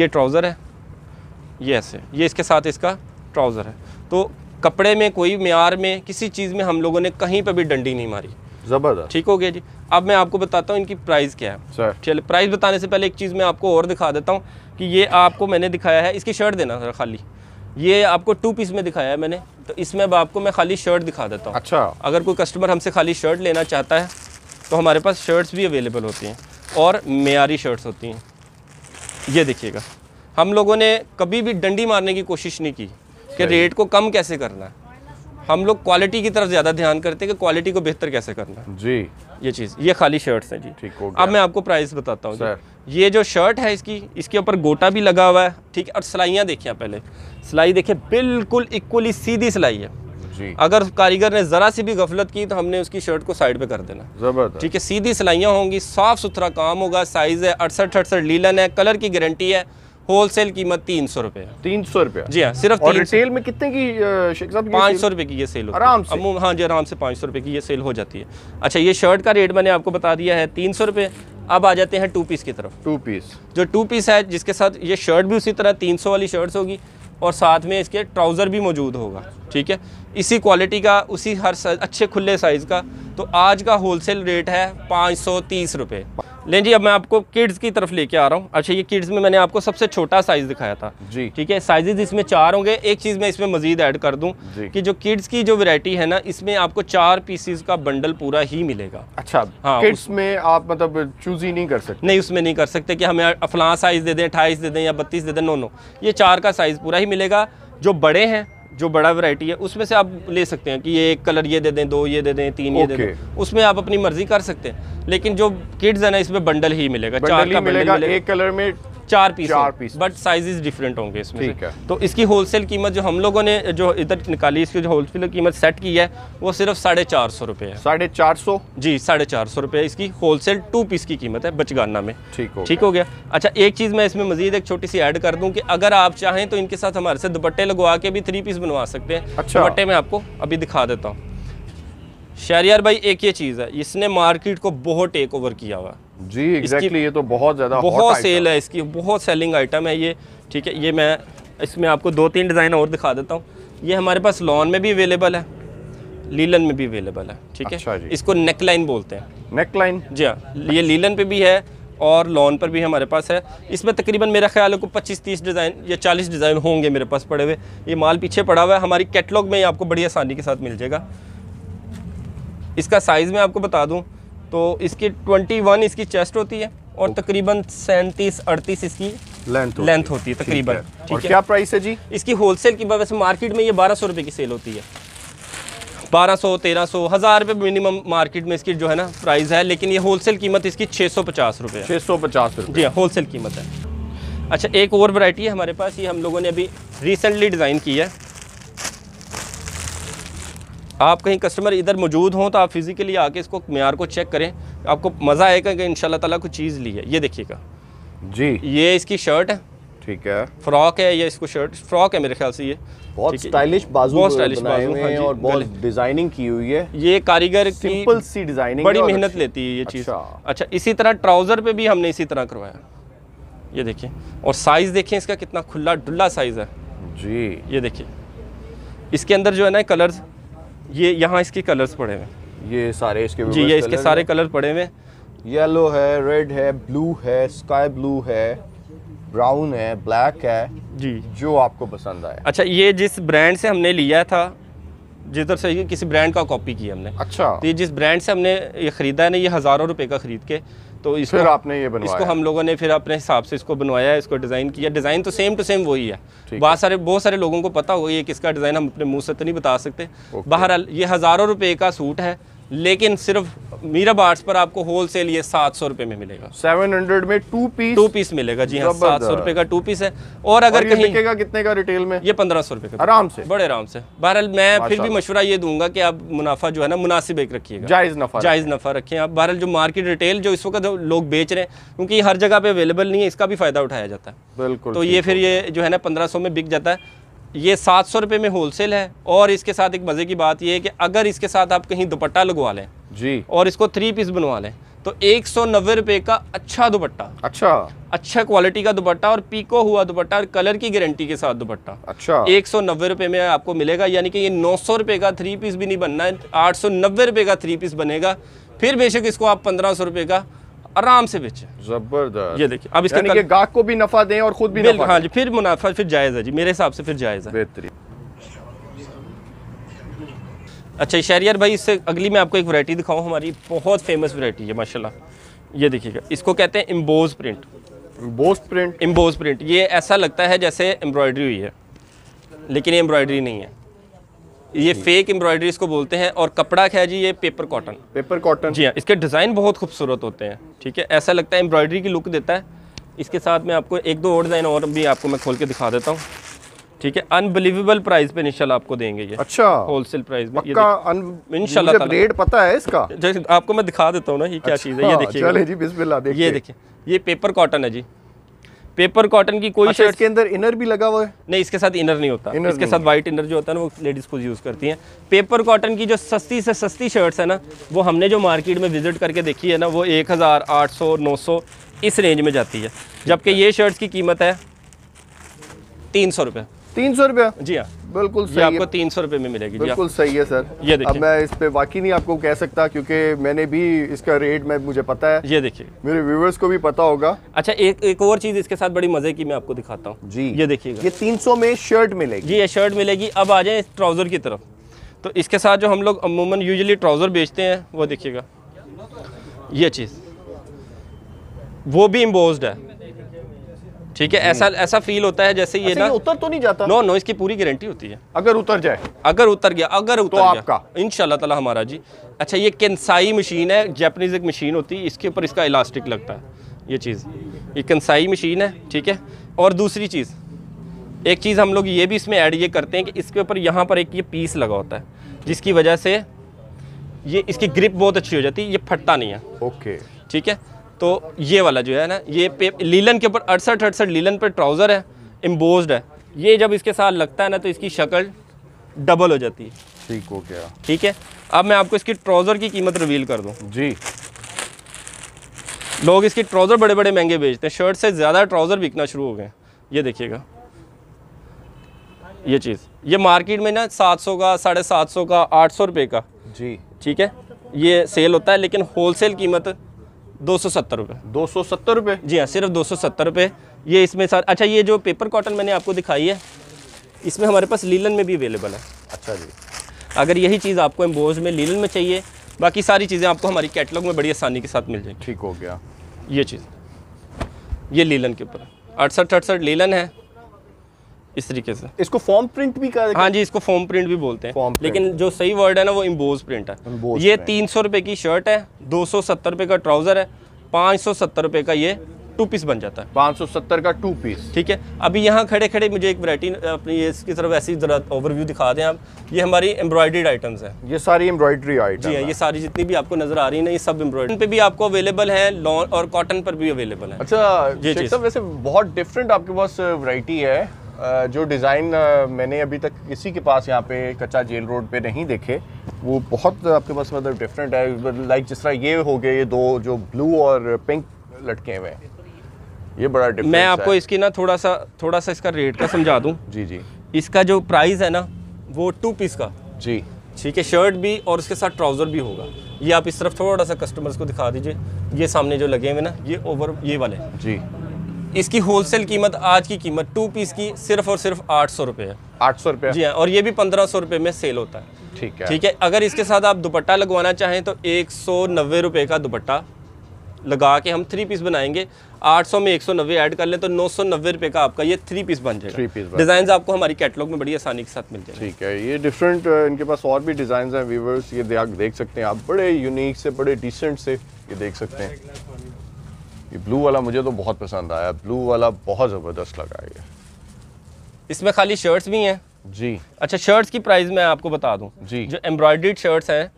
ये ट्राउज़र है ये ऐसे ये इसके साथ इसका ट्राउज़र है तो कपड़े में कोई मैार में किसी चीज़ में हम लोगों ने कहीं पर भी डंडी नहीं मारी ज़बरदस्त ठीक हो गया जी अब मैं आपको बताता हूँ इनकी प्राइस क्या है चलिए प्राइस बताने से पहले एक चीज़ मैं आपको और दिखा देता हूँ कि ये आपको मैंने दिखाया है इसकी शर्ट देना सर खाली ये आपको टू पीस में दिखाया है मैंने तो इसमें अब आपको मैं खाली शर्ट दिखा देता हूँ अच्छा अगर कोई कस्टमर हमसे खाली शर्ट लेना चाहता है तो हमारे पास शर्ट्स भी अवेलेबल होती हैं और मेयारी शर्ट्स होती हैं ये देखिएगा हम लोगों ने कभी भी डंडी मारने की कोशिश नहीं की कि रेट को कम कैसे करना है हम लोग क्वालिटी की तरफ ज़्यादा ध्यान करते हैं कि क्वालिटी को बेहतर कैसे करना है जी ये चीज़ ये खाली शर्ट्स हैं जी ठीक अब मैं आपको प्राइस बताता हूँ ये जो शर्ट है इसकी इसके ऊपर गोटा भी लगा हुआ है ठीक है और सिलाइयाँ देखिए पहले सिलाई देखिए बिल्कुल इक्वली सीधी सिलाई है अगर कारीगर ने जरा सी भी गफलत की तो हमने उसकी शर्ट को साइड पे कर देना जबरदस्त ठीक है सीधी सिलाइयाँ होंगी साफ सुथरा काम होगा साइज है अड़सठ अड़सठ लीलन है कलर की गारंटी है होलसेल कीमत तीन सौ रुपए तीन सौ रुपए जी हाँ सिर्फ और रिटेल में कितने की पाँच सौ रुपए की ये सेल आराम से अमूम हाँ जी आराम से पाँच सौ रुपए की ये सेल हो जाती है अच्छा ये शर्ट का रेट मैंने आपको बता दिया है तीन सौ रुपए अब आ जाते हैं टू पीस की तरफ टू पीस जो टू पीस है जिसके साथ ये शर्ट भी उसी तरह तीन सौ वाली शर्ट होगी और साथ में इसके ट्राउज़र भी मौजूद होगा ठीक है इसी क्वालिटी का उसी हर अच्छे खुले साइज़ का तो आज का होलसेल रेट है पाँच सौ तीस रुपये लें जी अब मैं आपको किड्स की तरफ लेके आ रहा हूँ अच्छा ये किड्स में मैंने आपको सबसे छोटा साइज़ दिखाया था जी ठीक है साइजेज इसमें चार होंगे एक चीज़ मैं इसमें मजीद ऐड कर दूँ कि जो किड्स की जो वैरायटी है ना इसमें आपको चार पीसीज का बंडल पूरा ही मिलेगा अच्छा हाँ किड्स में आप मतलब चूज ही नहीं कर सकते नहीं उसमें नहीं कर सकते कि हमें अफलां साइज़ दे दें अठाईस दे दें या बत्तीस दे दें नो नो ये चार का साइज़ पूरा ही मिलेगा जो बड़े हैं जो बड़ा वैरायटी है उसमें से आप ले सकते हैं कि ये एक कलर ये दे दें दो ये दे दें तीन ये दे दें उसमें आप अपनी मर्जी कर सकते हैं लेकिन जो किड्स है ना इसमें बंडल ही मिलेगा बंडल चार ही का मिलेगा, मिलेगा एक कलर में चार पीस चार पीस बट साइजेस डिफरेंट होंगे इसमें ठीक है तो इसकी होलसेल कीमत जो हम लोगों ने जो इधर निकाली इसकी जो होलसेल कीमत सेट की है वो सिर्फ साढ़े चार सौ रुपये है साढ़े चार सौ जी साढ़े चार सौ रुपये इसकी होलसेल टू पीस की कीमत है बचगाना में ठीक हो ठीक हो गया अच्छा एक चीज़ मैं इसमें मजीद एक छोटी सी ऐड कर दूँ कि अगर आप चाहें तो इनके साथ हमारे से दुपट्टे लगवा के भी थ्री पीस बनवा सकते हैं अच्छा दुपट्टे में आपको अभी दिखा देता हूँ शहरियार भाई एक ये चीज़ है इसने मार्केट को बहुत टेक ओवर किया हुआ जी एग्जैक्टली ये तो बहुत ज़्यादा बहुत सेल है इसकी बहुत सेलिंग आइटम है ये ठीक है ये मैं इसमें आपको दो तीन डिज़ाइन और दिखा देता हूँ ये हमारे पास लॉन में भी अवेलेबल है लीलन में भी अवेलेबल है ठीक है अच्छा इसको लाइन बोलते हैं लाइन जी हाँ ये लीलन पे भी है और लॉन पर भी हमारे पास है इसमें तकरीबन मेरा ख्याल है को 25-30 डिज़ाइन या 40 डिज़ाइन होंगे मेरे पास पड़े हुए ये माल पीछे पड़ा हुआ है हमारी कैटलॉग में आपको बड़ी आसानी के साथ मिल जाएगा इसका साइज़ मैं आपको बता दूँ तो इसकी 21 इसकी चेस्ट होती है और तकरीबन सैंतीस अड़तीस इसकी लेंथ होती लेंथ होती है तकरीबन ठीक है और क्या प्राइस है जी इसकी होलसेल की वैसे मार्केट में ये बारह सौ रुपये की सेल होती है बारह सौ तेरह सौ हज़ार रुपये मिनिमम मार्केट में इसकी जो है ना प्राइस है लेकिन ये होलसेल कीमत इसकी छः सौ पचास रुपये छः सौ पचास रुपये जी हाँ सेल कीमत है अच्छा एक और वैरायटी है हमारे पास ये हम लोगों ने अभी रिसेंटली डिज़ाइन की है आप कहीं कस्टमर इधर मौजूद हों तो आप फिज़िकली आके इसको मीार को चेक करें आपको मज़ा आएगा कि इन ताला कोई चीज़ ली है ये देखिएगा जी ये इसकी शर्ट है ठीक है फ्रॉक है ये इसको शर्ट फ्रॉक है मेरे ख्याल से ये बहुत स्टाइलिश बाजू बहुत स्टाइलिश बाजू हैं हाँ और बहुत डिजाइनिंग की हुई है ये कारीगर सिंपल सी डिजाइनिंग बड़ी मेहनत लेती है ये चीज़ अच्छा, अच्छा इसी तरह ट्राउज़र पे भी हमने इसी तरह करवाया ये देखिए और साइज़ देखें इसका कितना खुला डुल्ला साइज़ है जी ये देखिए इसके अंदर जो है ना कलर्स ये यहाँ इसके कलर्स पड़े हुए ये सारे इसके जी ये इसके सारे कलर पड़े हुए येलो है रेड है ब्लू है स्काई ब्लू है ब्राउन है ब्लैक है जी जो आपको पसंद आया अच्छा ये जिस ब्रांड से हमने लिया था जिधर से किसी ब्रांड का कॉपी किया हमने अच्छा तो ये जिस ब्रांड से हमने ये ख़रीदा है ना ये हज़ारों रुपए का ख़रीद के तो इसको फिर आपने ये बनवाया इसको हम लोगों ने फिर अपने हिसाब से इसको बनवाया इसको डिज़ाइन किया डिज़ाइन तो सेम टू सेम वही है बहुत सारे बहुत सारे लोगों को पता होगा ये किसका डिज़ाइन हम अपने मुंह से तो नहीं बता सकते बहरहाल ये हज़ारों रुपये का सूट है लेकिन सिर्फ मीरा बार्स पर आपको होल सेल ये सात सौ रुपए में मिलेगा सेवन हंड्रेड में टू पीस टू पीस मिलेगा जी हाँ सात सौ रुपए का टू पीस है और अगर और कहीं का कितने का रिटेल में ये पंद्रह सौ रुपए का आराम से बड़े आराम से बहरहाल मैं फिर भी मशुरा ये दूंगा कि आप मुनाफा जो है ना मुनासिब एक रखिएगा जायज़ नफा जायज़ नफा रखें आप बहरहाल जो मार्केट रिटेल जो इस वक्त लोग बेच रहे हैं क्योंकि हर जगह पे अवेलेबल नहीं है इसका भी फायदा उठाया जाता है बिल्कुल तो ये फिर ये जो है ना पंद्रह में बिक जाता है ये सात सौ रुपये में होलसेल है और इसके साथ एक मज़े की बात यह है कि अगर इसके साथ आप कहीं दुपट्टा लगवा लें जी और इसको थ्री पीस बनवा लें तो एक सौ नब्बे रुपये का अच्छा दुपट्टा अच्छा अच्छा क्वालिटी का दुपट्टा और पीको हुआ दुपट्टा और कलर की गारंटी के साथ दुपट्टा अच्छा एक सौ नब्बे रुपये में आपको मिलेगा यानी कि ये नौ सौ रुपये का थ्री पीस भी नहीं बनना है आठ सौ नब्बे रुपये का थ्री पीस बनेगा फिर बेशक इसको आप पंद्रह सौ रुपये का आराम से बेचे जबरदस्त ये देखिए अब इसके कल... गाहक को भी नफा दें और खुद भी नफा हाँ जी फिर मुनाफा फिर जायज़ है जी मेरे हिसाब से फिर जायज़ है बेहतरीन अच्छा शहरियर भाई इससे अगली मैं आपको एक वैरायटी दिखाऊँ हमारी बहुत फेमस वैरायटी है माशाल्लाह ये देखिएगा इसको कहते हैं emboss print emboss print emboss print ये ऐसा लगता है जैसे एम्ब्रॉयडरी हुई है लेकिन ये एम्ब्रॉयडरी नहीं है ये फेक एम्ब्रॉयडरी इसको बोलते हैं और कपड़ा क्या जी ये पेपर कॉटन पेपर कॉटन जी हाँ इसके डिज़ाइन बहुत खूबसूरत होते हैं ठीक है ऐसा लगता है एम्ब्रॉयडरी की लुक देता है इसके साथ में आपको एक दो और डिज़ाइन और भी आपको मैं खोल के दिखा देता हूँ ठीक है अनबिलीवेबल प्राइस पे इनशाला आपको देंगे ये अच्छा होलसेल प्राइस में इनशाला रेट पता है इसका आपको मैं दिखा देता हूँ ना ये क्या अच्छा, चीज़ है ये देखिए ये देखिए ये पेपर कॉटन है जी पेपर कॉटन की कोई अच्छा, इसके अंदर इनर भी लगा हुआ है नहीं इसके साथ इनर नहीं होता इनर इसके साथ वाइट इनर जो होता है ना वो लेडीज़ खुद यूज़ करती हैं पेपर कॉटन की जो सस्ती से सस्ती शर्ट्स है ना वो हमने जो मार्केट में विजिट करके देखी है ना वो एक हज़ार आठ सौ नौ सौ इस रेंज में जाती है जबकि ये शर्ट्स की कीमत है तीन सौ रुपया तीन सौ रुपया जी हाँ बिल्कुल सही आपको तीन सौ रुपये में मिलेगी बिल्कुल सही है सर ये देखिए अब मैं इस पे वाकई नहीं आपको कह सकता क्योंकि मैंने भी इसका रेट में मुझे पता है ये देखिए मेरे व्यूवर्स को भी पता होगा अच्छा एक एक और चीज़ इसके साथ बड़ी मज़े की मैं आपको दिखाता हूँ जी ये देखिएगा ये तीन सौ में शर्ट मिलेगी जी ये शर्ट मिलेगी अब आ जाए ट्राउज़र की तरफ तो इसके साथ जो हम लोग अमूमन यूजली ट्राउज़र बेचते हैं वो देखिएगा ये चीज़ वो भी इम्बोज है ठीक है ऐसा ऐसा फील होता है जैसे ये अच्छा, ना ये उतर तो नहीं जाता नो नो इसकी पूरी गारंटी होती है अगर उतर जाए अगर उतर गया अगर तो उतर तो गया, आपका इनशाला तला हमारा जी अच्छा ये कंसाई मशीन है जैपनीज एक मशीन होती है इसके ऊपर इसका इलास्टिक लगता है ये चीज़ ये कंसाई मशीन है ठीक है और दूसरी चीज़ एक चीज़ हम लोग ये भी इसमें ऐड ये करते हैं कि इसके ऊपर यहाँ पर एक ये पीस लगा होता है जिसकी वजह से ये इसकी ग्रिप बहुत अच्छी हो जाती है ये फटता नहीं है ओके ठीक है तो ये वाला जो है ना ये लीलन के ऊपर अड़सठ अड़सठ लीलन पर ट्राउज़र है एम्बोज है ये जब इसके साथ लगता है ना तो इसकी शक्ल डबल हो जाती है ठीक हो गया ठीक है अब मैं आपको इसकी ट्राउज़र की कीमत रिवील कर दूँ जी लोग इसके ट्राउज़र बड़े बड़े महंगे बेचते हैं शर्ट से ज़्यादा ट्राउज़र बिकना शुरू हो गए ये देखिएगा ये चीज़ ये मार्केट में ना सात सौ का साढ़े सात सौ का आठ सौ रुपये का जी ठीक है ये सेल होता है लेकिन होलसेल कीमत दो सौ सत्तर रुपये दो सौ सत्तर रुपये जी हाँ सिर्फ दो सौ सत्तर रुपये ये इसमें सर अच्छा ये जो पेपर कॉटन मैंने आपको दिखाई है इसमें हमारे पास लीलन में भी अवेलेबल है अच्छा जी अगर यही चीज़ आपको एम्बोज में लीलन में चाहिए बाकी सारी चीज़ें आपको हमारी कैटलॉग में बड़ी आसानी के साथ मिल जाएगी ठीक हो गया ये चीज़ ये लीलन के ऊपर अड़सठ अड़सठ लीलन है इस तरीके से इसको फॉर्म प्रिंट भी कर हाँ जी इसको फॉर्म प्रिंट भी बोलते हैं लेकिन जो सही वर्ड है ना वो इम्बोज प्रिंट है ये तीन सौ रुपये की शर्ट है दो सौ सत्तर रुपये का ट्राउजर है पाँच सौ सत्तर रुपये का ये टू पीस बन जाता है पाँच सौ सत्तर का टू पीस ठीक है अभी यहाँ खड़े खड़े मुझे एक वरायटी अपनी इसकी तरफ ऐसी जरा ओवरव्यू दिखा दें आप ये हमारी एम्ब्रॉयडरीड आइटम्स हैं ये सारी एम्ब्रॉयडरी आइटम जी हाँ ये सारी जितनी भी आपको नजर आ रही है ना ये सब एम्ब्रॉयडरी पे भी आपको अवेलेबल है लॉन और कॉटन पर भी अवेलेबल है अच्छा जी वैसे बहुत डिफरेंट आपके पास वरायटी है जो डिज़ाइन मैंने अभी तक किसी के पास यहाँ पे कच्चा जेल रोड पे नहीं देखे वो बहुत आपके पास मतलब डिफरेंट है लाइक जिस तरह ये हो गए ये दो जो ब्लू और पिंक लटके हुए हैं ये बड़ा डिफरेंट मैं आपको इसकी ना थोड़ा सा थोड़ा सा इसका रेट का समझा दूँ जी जी इसका जो प्राइस है ना वो टू पीस का जी ठीक है शर्ट भी और उसके साथ ट्राउज़र भी होगा ये आप इस तरफ थोड़ा सा कस्टमर्स को दिखा दीजिए ये सामने जो लगे हुए ना ये ओवर ये वाले जी इसकी होलसेल कीमत आज की कीमत टू पीस की सिर्फ और सिर्फ आठ सौ रुपये है आठ सौ रुपये जी हाँ और ये भी पंद्रह सौ रुपये में सेल होता है ठीक है ठीक है अगर इसके साथ आप दुपट्टा लगवाना चाहें तो एक सौ नब्बे रुपये का दुपट्टा लगा के हम थ्री पीस बनाएंगे 800 में 190 ऐड कर लें तो नौ सौ नब्बे रुपये का आपका ये थ्री पीस बन जाएगा थ्री पीस डिज़ाइन आपको हमारी कैटलॉग में बड़ी आसानी के साथ मिल जाएगा ठीक है ये डिफरेंट इनके पास और भी डिज़ाइन है व्यूवर्स ये देख सकते हैं आप बड़े यूनिक से बड़े डिसेंट से ये देख सकते हैं ये ब्लू वाला मुझे तो बहुत पसंद आया ब्लू वाला बहुत ज़बरदस्त लगा ये इसमें खाली शर्ट्स भी हैं जी अच्छा शर्ट्स की प्राइस मैं आपको बता दूं जी जो एम्ब्रॉयड्रीड शर्ट्स हैं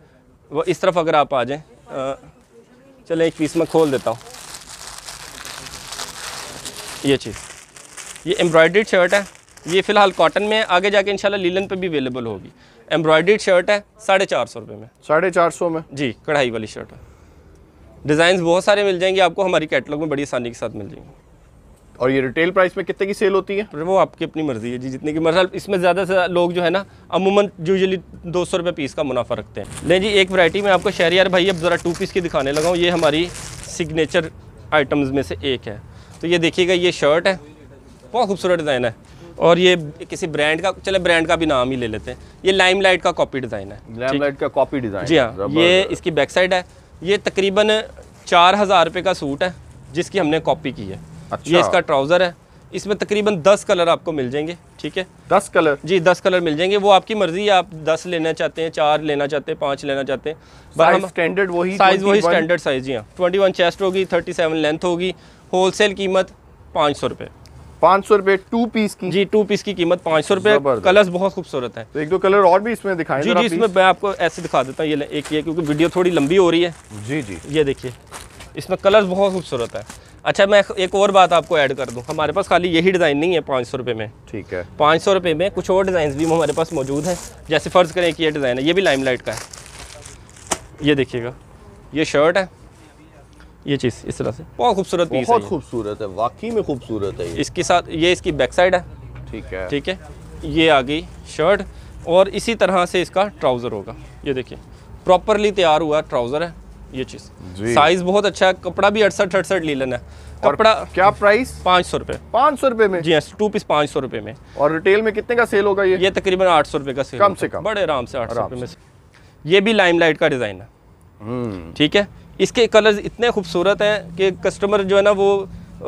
वो इस तरफ अगर आप आ जाएं चलें एक पीस में खोल देता हूँ ये चीज़ ये एम्ब्रॉयड्रीड शर्ट है ये फ़िलहाल कॉटन में है आगे जाके इंशाल्लाह लीलन पे भी अवेलेबल होगी एम्ब्रॉयड्रीड शर्ट है साढ़े चार सौ रुपये में साढ़े चार सौ में जी कढ़ाई वाली शर्ट है डिज़ाइन बहुत सारे मिल जाएंगे आपको हमारी कैटलॉग में बड़ी आसानी के साथ मिल जाएंगे और ये रिटेल प्राइस में कितने की सेल होती है वो आपकी अपनी मर्जी है जी जितने की मरसल मतलब इसमें ज़्यादा से लोग जो है ना अमूमन यूजली दो सौ रुपये पीस का मुनाफा रखते हैं नहीं जी एक वैरायटी में आपको शहर यार भाई अब ज़रा टू पीस की दिखाने लगा हूँ ये हमारी सिग्नेचर आइटम्स में से एक है तो ये देखिएगा ये शर्ट है बहुत खूबसूरत डिज़ाइन है और ये किसी ब्रांड का चले ब्रांड का भी नाम ही ले लेते हैं ये लाइमलाइट का कॉपी डिज़ाइन है लाइमलाइट का कॉपी डिज़ाइन जी हाँ ये इसकी बैक साइड है ये तकरीबन चार हज़ार रुपये का सूट है जिसकी हमने कॉपी की है अच्छा। ये इसका ट्राउज़र है इसमें तकरीबन दस कलर आपको मिल जाएंगे ठीक है दस कलर जी दस कलर मिल जाएंगे वो आपकी मर्जी है आप दस लेना चाहते हैं चार लेना चाहते हैं पाँच लेना चाहते हैं स्टैंडर्ड वही साइज़ वही स्टैंडर्ड साइज़ ही हाँ ट्वेंटी वन चेस्ट होगी थर्टी सेवन लेंथ होगी होलसेल कीमत पाँच सौ रुपये पाँच सौ रुपए टू पीस की जी टू पीस की कीमत पाँच सौ रुपए कलर बहुत खूबसूरत है तो एक दो कलर और भी इसमें दिखाएं जी जी इसमें मैं आपको ऐसे दिखा देता हूँ ये एक ये क्योंकि वीडियो थोड़ी लंबी हो रही है जी जी ये देखिए इसमें कलर्स बहुत खूबसूरत है अच्छा मैं एक और बात आपको ऐड कर दूँ हमारे पास खाली यही डिज़ाइन नहीं है पाँच सौ रुपये में ठीक है पाँच सौ रुपये में कुछ और डिज़ाइन भी हमारे पास मौजूद हैं जैसे फ़र्ज़ करें कि ये डिज़ाइन है ये भी लाइट का है ये देखिएगा ये शर्ट है ये चीज़ इस तरह से बहुत खूबसूरत पीस बहुत खूबसूरत है वाकई में खूबसूरत है इसके साथ ये इसकी बैक साइड है ठीक है ठीक है ये आ गई शर्ट और इसी तरह से इसका ट्राउज़र होगा ये देखिए प्रॉपरली तैयार हुआ ट्राउज़र है ये चीज़ साइज बहुत अच्छा है कपड़ा भी अड़सठ अड़सठ लेना है कपड़ा क्या प्राइस पाँच सौ रुपये पाँच सौ रुपये में जी हाँ टू पीस पाँच सौ रुपए में और रिटेल में कितने का सेल होगा ये ये तकरीबन आठ सौ रुपये का सेल कम से कम बड़े आराम से आठ सौ रुपए में ये भी लाइमलाइट का डिज़ाइन है हम्म। ठीक है इसके कलर्स इतने खूबसूरत हैं कि कस्टमर जो है ना वो आ,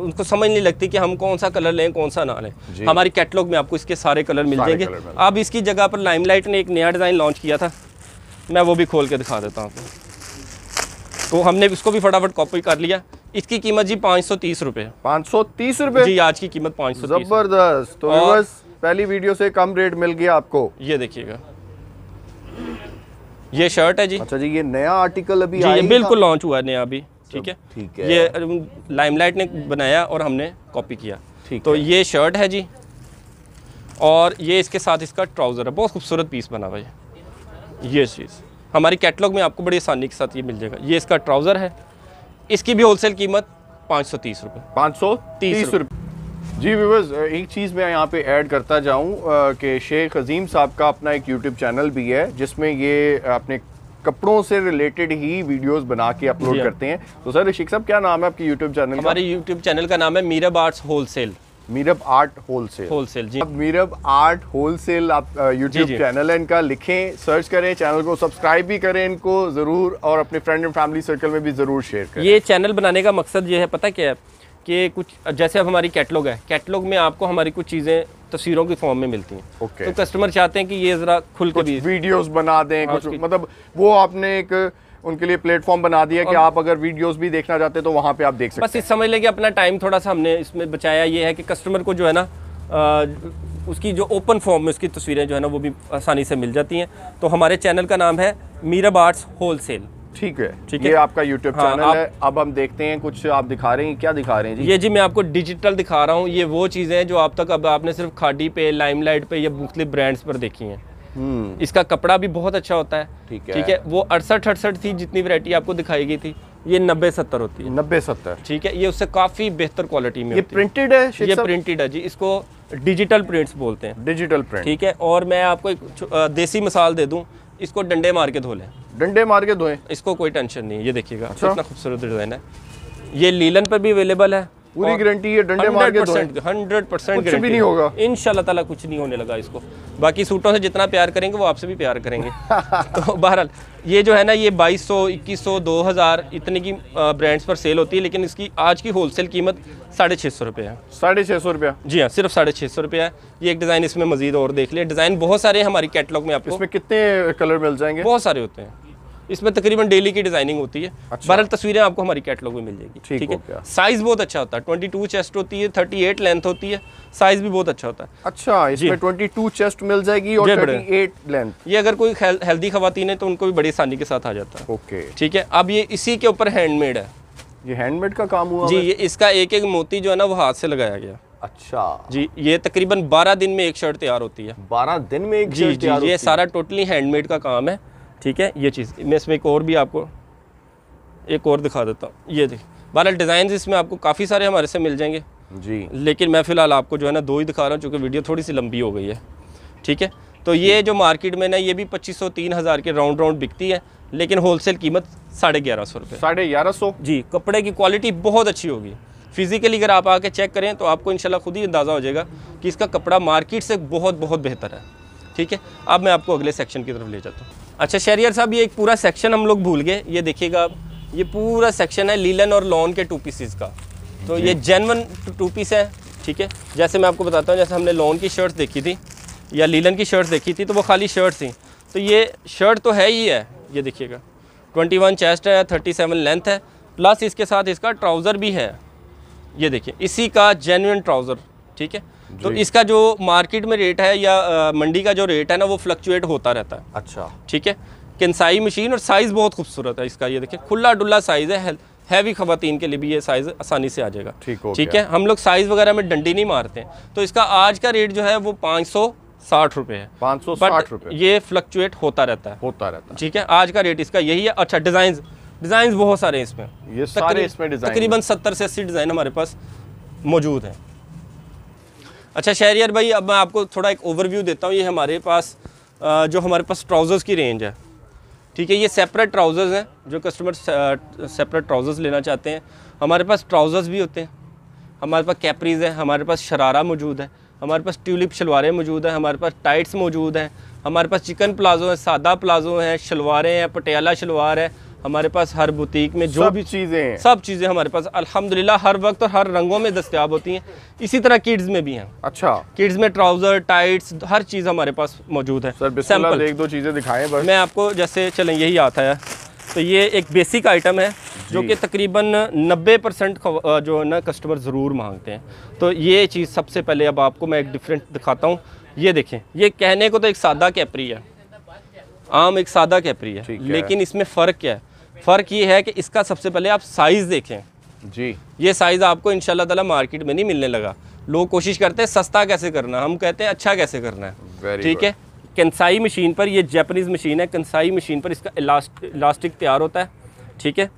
उनको समझ नहीं लगती कि हम कौन सा कलर लें कौन सा ना लें हमारे कैटलॉग में आपको इसके सारे कलर मिल जाएंगे अब इसकी जगह पर लाइमलाइट ने एक नया डिज़ाइन लॉन्च किया था मैं वो भी खोल के दिखा देता हूँ आपको तो हमने इसको भी फटाफट कॉपी कर लिया इसकी कीमत जी पाँच सौ तीस रुपये पाँच सौ तीस रुपये जी आज की कीमत पाँच सौ जबरदस्त तो पहली वीडियो से कम रेट मिल गया आपको ये देखिएगा ये शर्ट है जी अच्छा जी ये नया आर्टिकल अभी जी, ये बिल्कुल लॉन्च हुआ है नया अभी ठीक है ठीक है ये लाइमलाइट ने बनाया और हमने कॉपी किया ठीक तो ये शर्ट है जी और ये इसके साथ इसका ट्राउज़र है बहुत खूबसूरत पीस बना हुआ है ये चीज़ हमारी कैटलॉग में आपको बड़ी आसानी के साथ ये मिल जाएगा ये इसका ट्राउज़र है इसकी भी होलसेल कीमत पाँच सौ तीस रुपये पाँच सौ तीस रुपये जी व्यूवर्स एक चीज़ मैं यहाँ पे ऐड करता जाऊँ कि शेख अजीम साहब का अपना एक यूट्यूब चैनल भी है जिसमें ये अपने कपड़ों से रिलेटेड ही वीडियोस बना के अपलोड हाँ। करते हैं तो सर शेख साहब क्या नाम है आपकी यूट्यूब चैनल हमारे यूट्यूब चैनल का नाम है Meerab arts wholesale Meerab art wholesale wholesale जी अब मीरब आर्ट होलसेल आप यूट्यूब चैनल है इनका लिखें सर्च करें चैनल को सब्सक्राइब भी करें इनको ज़रूर और अपने फ्रेंड एंड फैमिली सर्कल में भी ज़रूर शेयर करें ये चैनल बनाने का मकसद ये है पता क्या है कि कुछ जैसे अब हमारी कैटलॉग है कैटलॉग में आपको हमारी कुछ चीज़ें तस्वीरों की फॉर्म में मिलती हैं okay. तो कस्टमर चाहते हैं कि ये ज़रा खुल के भी वीडियोस बना दें हाँ, कुछ मतलब वो आपने एक उनके लिए प्लेटफॉर्म बना दिया कि आप अगर वीडियोस भी देखना चाहते हैं तो वहाँ पे आप देख सकते हैं बस इस समझ लें कि अपना टाइम थोड़ा सा हमने इसमें बचाया ये है कि कस्टमर को जो है ना उसकी जो ओपन फॉर्म में उसकी तस्वीरें जो है ना वो भी आसानी से मिल जाती हैं तो हमारे चैनल का नाम है मीरा बार्ट्स होल ठीक है ठीक है ये आपका यूट्यूब हाँ, चैनल आप, है अब हम देखते हैं कुछ आप दिखा रहे हैं क्या दिखा रहे हैं जी ये जी मैं आपको डिजिटल दिखा रहा हूँ ये वो चीज़ें हैं जो आप तक अब आपने सिर्फ खाडी पे लाइम लाइट पे या मुख्तलि ब्रांड्स पर देखी हैं हम्म। इसका कपड़ा भी बहुत अच्छा होता है ठीक है ठीक है वो अड़सठ अड़सठ थी जितनी वरायटी आपको दिखाई गई थी ये नब्बे सत्तर होती है नब्बे सत्तर ठीक है ये उससे काफ़ी बेहतर क्वालिटी में ये प्रिंटेड है ये प्रिंटेड है जी इसको डिजिटल प्रिंट्स बोलते हैं डिजिटल प्रिंट ठीक है और मैं आपको एक देसी मिसाल दे दूँ इसको डंडे मार के धो लें डंडे मार के धोएं इसको कोई टेंशन नहीं है ये देखिएगा अच्छा? इतना खूबसूरत डिज़ाइन है ये लीलन पर भी अवेलेबल है पूरी गारंटी है डंडे मार के धोएं 100% गारंटी कुछ भी नहीं होगा इन ताला कुछ नहीं होने लगा इसको बाकी सूटों से जितना प्यार करेंगे वो आपसे भी प्यार करेंगे <laughs> तो बहरहाल ये जो है ना ये 2200 2100 2000 इतने की ब्रांड्स पर सेल होती है लेकिन इसकी आज की होलसेल कीमत साढ़े छः सौ रुपये है साढ़े छः सौ रुपया जी हाँ सिर्फ साढ़े छः सौ रुपया है ये एक डिज़ाइन इसमें मजीद और देख लिया डिज़ाइन बहुत सारे हमारी कैटलॉग में आपको इसमें कितने कलर मिल जाएंगे बहुत सारे होते हैं इसमें तकरीबन डेली की डिजाइनिंग होती है अच्छा। बहरल तस्वीरें आपको हमारी कैटलॉग में मिल जाएगी ठीक है साइज बहुत अच्छा होता है 22 चेस्ट होती है 38 लेंथ होती है साइज भी बहुत अच्छा होता है अच्छा इसमें 22 चेस्ट मिल जाएगी और 38 लेंथ ये अगर कोई हेल्दी खातन है तो उनको भी बड़ी आसानी के साथ आ जाता है ओके ठीक है अब ये इसी के ऊपर हैंडमेड है ये हैंडमेड का काम हुआ जी ये इसका एक एक मोती जो है ना वो हाथ से लगाया गया अच्छा जी ये तकरीबन 12 दिन में एक शर्ट तैयार होती है 12 दिन में एक जी, शर्ट जी, जी ये सारा टोटली हैंडमेड का काम है ठीक है ये चीज़ मैं इसमें एक और भी आपको एक और दिखा देता हूँ ये देखिए बहरहाल डिज़ाइन इसमें आपको काफ़ी सारे हमारे से मिल जाएंगे जी लेकिन मैं फ़िलहाल आपको जो है ना दो ही दिखा रहा हूँ चूँकि वीडियो थोड़ी सी लंबी हो गई है ठीक है तो ये जो मार्केट में ना ये भी पच्चीस सौ तीन हज़ार के राउंड राउंड बिकती है लेकिन होलसेल कीमत साढ़े ग्यारह सौ रुपये साढ़े ग्यारह सौ जी कपड़े की क्वालिटी बहुत अच्छी होगी फिज़िकली अगर आप आके चेक करें तो आपको इनशाला खुद ही अंदाज़ा हो जाएगा कि इसका कपड़ा मार्केट से बहुत बहुत बेहतर है ठीक है अब मैं आपको अगले सेक्शन की तरफ ले जाता हूँ अच्छा शहरियर साहब ये एक पूरा सेक्शन हम लोग भूल गए ये देखिएगा आप ये पूरा सेक्शन है लीलन और लॉन के टू पीसीज का तो ये जेनवन टू पीस है ठीक है जैसे मैं आपको बताता हूँ जैसे हमने लॉन की शर्ट्स देखी थी या लीलन की शर्ट्स देखी थी तो वो खाली शर्ट थी तो ये शर्ट तो है ही है ये देखिएगा ट्वेंटी वन चेस्ट है थर्टी सेवन लेंथ है प्लस इसके साथ इसका ट्राउज़र भी है ये देखिए इसी का जेन्यून ट्राउज़र ठीक है तो इसका जो मार्केट में रेट है या मंडी का जो रेट है ना वो फ्लक्चुएट होता रहता है अच्छा ठीक है किन्साई मशीन और साइज़ बहुत खूबसूरत है इसका ये देखिए खुला डुल्ला साइज़ है हैवी खवतिन के लिए भी ये साइज़ आसानी से आ जाएगा ठीक हो ठीक है हम लोग साइज़ वगैरह में डंडी नहीं मारते हैं तो इसका आज का रेट जो है वो पाँच सौ साठ रुपये है पाँच सौ साठ रुपये ये फ्लक्चुएट होता रहता है होता रहता है ठीक है आज का रेट इसका यही है अच्छा डिज़ाइन डिज़ाइन बहुत सारे इसमें ये सारे इसमें डिज़ाइन तकरीबन सत्तर से अस्सी डिज़ाइन हमारे पास मौजूद है अच्छा शहरियर भाई अब मैं आपको थोड़ा एक ओवरव्यू देता हूँ ये हमारे पास जो हमारे पास ट्राउज़र्स की रेंज है ठीक है ये सेपरेट ट्राउज़र्स हैं जो कस्टमर सेपरेट ट्राउज़र्स लेना चाहते हैं हमारे पास ट्राउज़र्स भी होते हैं हमारे पास कैपरीज हैं हमारे पास शरारा मौजूद है हमारे पास ट्यूलिप शलवारें मौजूद हैं हमारे पास टाइट्स मौजूद हैं हमारे पास चिकन प्लाजो है सादा प्लाजो है शलवारें हैं पटियाला शलवार है हमारे पास हर बुटीक में जो भी चीज़ें हैं सब चीज़ें हमारे पास अल्हम्दुलिल्लाह हर वक्त और हर रंगों में दस्तियाब होती हैं इसी तरह किड्स में भी हैं अच्छा किड्स में ट्राउज़र टाइट्स हर चीज़ हमारे पास मौजूद है सर सैम्पल एक दो चीज़ें दिखाएं बस मैं आपको जैसे चलें यही आता है तो ये एक बेसिक आइटम है जो कि तकरीबन 90 परसेंट जो है ना कस्टमर ज़रूर मांगते हैं तो ये चीज़ सबसे पहले अब आपको मैं एक डिफरेंट दिखाता हूँ ये देखें ये कहने को तो एक सादा कैपरी है आम एक सादा कैपरी है लेकिन इसमें फ़र्क क्या है फ़र्क ये है कि इसका सबसे पहले आप साइज़ देखें जी ये साइज़ आपको इन ताला मार्केट में नहीं मिलने लगा लोग कोशिश करते हैं सस्ता कैसे करना हम कहते हैं अच्छा कैसे करना है ठीक है कंसाई मशीन पर ये जैपनीज़ मशीन है कंसाई मशीन पर इसका इलास्टिक तैयार होता है ठीक है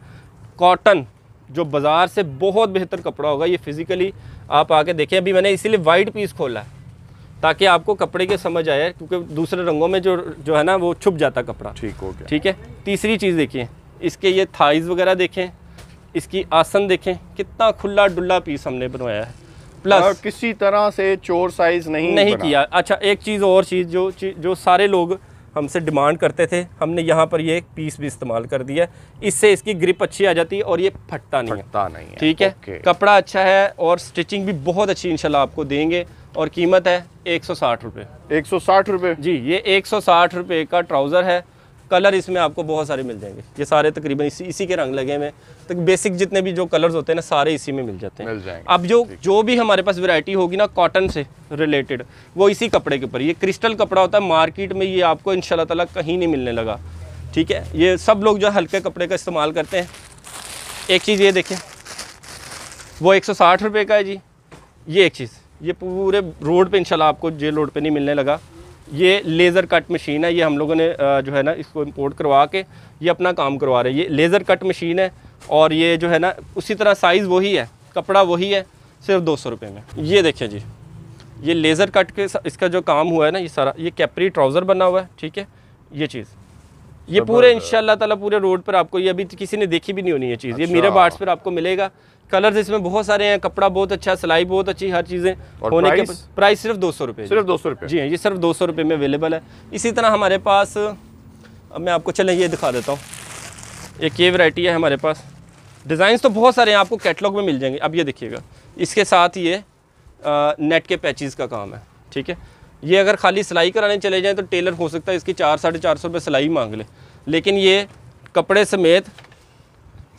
कॉटन जो बाज़ार से बहुत बेहतर कपड़ा होगा ये फिज़िकली आप आके देखें अभी मैंने इसीलिए वाइट पीस खोला है ताकि आपको कपड़े के समझ आए क्योंकि दूसरे रंगों में जो जो है ना वो छुप जाता कपड़ा ठीक हो गया ठीक है तीसरी चीज़ देखिए इसके ये थाइज़ वगैरह देखें इसकी आसन देखें कितना खुला डुल्ला पीस हमने बनवाया है प्लस किसी तरह से चोर साइज़ नहीं नहीं किया अच्छा एक चीज़ और चीज़ जो जो सारे लोग हमसे डिमांड करते थे हमने यहाँ पर ये पीस भी इस्तेमाल कर दिया है इससे इसकी ग्रिप अच्छी आ जाती है और ये फटता नहीं फटता नहीं है ठीक है कपड़ा अच्छा है और स्टिचिंग भी बहुत अच्छी इंशाल्लाह आपको देंगे और कीमत है एक सौ साठ रुपये एक सौ साठ रुपये जी ये एक सौ साठ रुपये का ट्राउज़र है कलर इसमें आपको बहुत सारे मिल जाएंगे ये सारे तकरीबन इसी इसी के रंग लगे हुए तो बेसिक जितने भी जो कलर्स होते हैं ना सारे इसी में मिल जाते हैं मिल जाएंगे अब जो जो भी हमारे पास वैरायटी होगी ना कॉटन से रिलेटेड वो इसी कपड़े के ऊपर ये क्रिस्टल कपड़ा होता है मार्केट में ये आपको इन ताला कहीं नहीं मिलने लगा ठीक है ये सब लोग जो हल्के कपड़े का इस्तेमाल करते हैं एक चीज़ ये देखें वो एक सौ का है जी ये एक चीज़ ये पूरे रोड पर इनशाला आपको जेल रोड पर नहीं मिलने लगा ये लेज़र कट मशीन है ये हम लोगों ने जो है ना इसको इंपोर्ट करवा के ये अपना काम करवा रहे हैं ये लेज़र कट मशीन है और ये जो है ना उसी तरह साइज़ वही है कपड़ा वही है सिर्फ दो सौ में ये देखिए जी ये लेज़र कट के इसका जो काम हुआ है ना ये सारा ये कैपरी ट्राउज़र बना हुआ है ठीक है ये चीज़ ये पूरे इन ताला पूरे रोड पर आपको ये अभी किसी ने देखी भी नहीं होनी ये चीज़ अच्छा। ये मीरा बार्ट्स पर आपको मिलेगा कलर्स इसमें बहुत सारे हैं कपड़ा बहुत अच्छा सिलाई बहुत अच्छी हर चीज़ें होने प्राइस? के प्राइस सिर्फ दो सौ रुपये सिर्फ दो सौ रुपये जी हाँ, ये सिर्फ दो सौ रुपये में अवेलेबल है इसी तरह हमारे पास अब मैं आपको चलें ये दिखा देता हूँ एक ये वैरायटी है हमारे पास डिज़ाइंस तो बहुत सारे हैं आपको कैटलॉग में मिल जाएंगे अब ये देखिएगा इसके साथ ये नेट के पैचेस का काम है ठीक है ये अगर खाली सिलाई कराने चले जाएँ तो टेलर हो सकता है इसकी चार साढ़े चार सौ रुपये सिलाई मांग लें लेकिन ये कपड़े समेत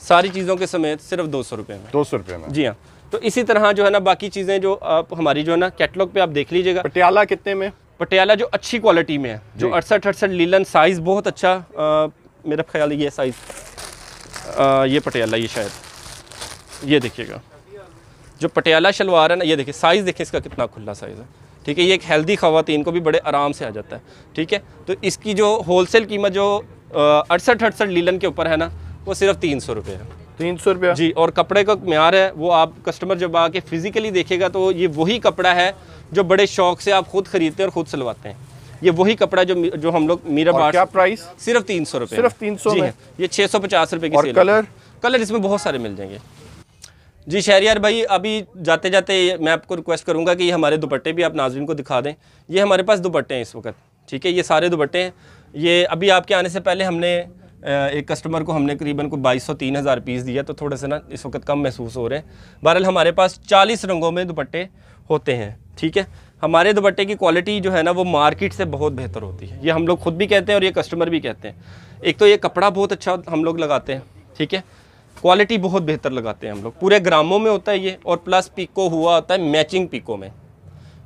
सारी चीज़ों के समेत सिर्फ दो सौ रुपये में दो सौ रुपये में जी हाँ तो इसी तरह जो है ना बाकी चीज़ें जो आप हमारी जो है ना कैटलॉग पे आप देख लीजिएगा पटियाला कितने में पटियाला जो अच्छी क्वालिटी में है जो अड़सठ अड़सठ लीलन साइज़ बहुत अच्छा आ, मेरा ख्याल ये साइज़ ये पटियाला ये शायद ये देखिएगा जो पटियाला शलवार है ना ये देखिए साइज़ देखिए इसका कितना खुला साइज़ है ठीक है ये एक हेल्दी खातन को भी बड़े आराम से आ जाता है ठीक है तो इसकी जो होलसेल कीमत जो अड़सठ अड़सठ लीलन के ऊपर है ना वो सिर्फ तीन सौ रुपये है तीन सौ रुपये जी और कपड़े का म्यार है वो आप कस्टमर जब आके फिजिकली देखेगा तो ये वही कपड़ा है जो बड़े शौक से आप खुद खरीदते हैं और खुद सिलवाते हैं ये वही कपड़ा जो जो हम लोग मीरा बाट क्या प्राइस सिर्फ तीन सौ रुपये सिर्फ तीन सौ है हाँ, ये छः सौ पचास रुपये की कलर कलर इसमें बहुत सारे मिल जाएंगे जी शहरियार भाई अभी जाते जाते मैं आपको रिक्वेस्ट करूँगा कि हमारे दुपट्टे भी आप नाजरीन को दिखा दें ये हमारे पास दुपट्टे हैं इस वक्त ठीक है ये सारे दुपट्टे हैं ये अभी आपके आने से पहले हमने एक कस्टमर को हमने करीबन को बाईस सौ तीन हज़ार पीस दिया तो थोड़े से ना इस वक्त कम महसूस हो रहे हैं बहरहाल हमारे पास चालीस रंगों में दुपट्टे होते हैं ठीक है हमारे दुपट्टे की क्वालिटी जो है ना वो मार्केट से बहुत बेहतर होती है ये हम लोग खुद भी कहते हैं और ये कस्टमर भी कहते हैं एक तो ये कपड़ा बहुत अच्छा हम लोग लगाते हैं ठीक है क्वालिटी बहुत बेहतर लगाते हैं हम लोग पूरे ग्रामों में होता है ये और प्लस पिको हुआ होता है मैचिंग पिको में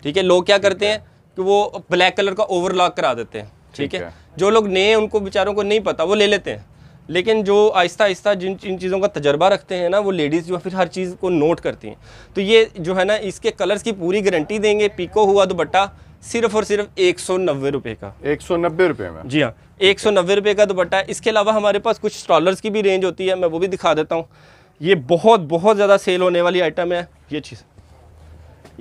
ठीक है लोग क्या करते हैं कि वो ब्लैक कलर का ओवरलॉक करा देते हैं ठीक है जो लोग नए हैं उनको बेचारों को नहीं पता वो ले लेते हैं लेकिन जो आहिस्ता आहिस्ता जिन जिन चीज़ों का तजर्बा रखते हैं ना वो लेडीज़ जो फिर हर चीज़ को नोट करती हैं तो ये जो है ना इसके कलर्स की पूरी गारंटी देंगे पीको हुआ दुपट्टा सिर्फ और सिर्फ एक सौ नब्बे रुपये का एक सौ नब्बे रुपये में जी हाँ एक सौ नब्बे रुपये का दुपट्टा है इसके अलावा हमारे पास कुछ स्टॉलर्स की भी रेंज होती है मैं वो भी दिखा देता हूँ ये बहुत बहुत ज़्यादा सेल होने वाली आइटम है ये चीज़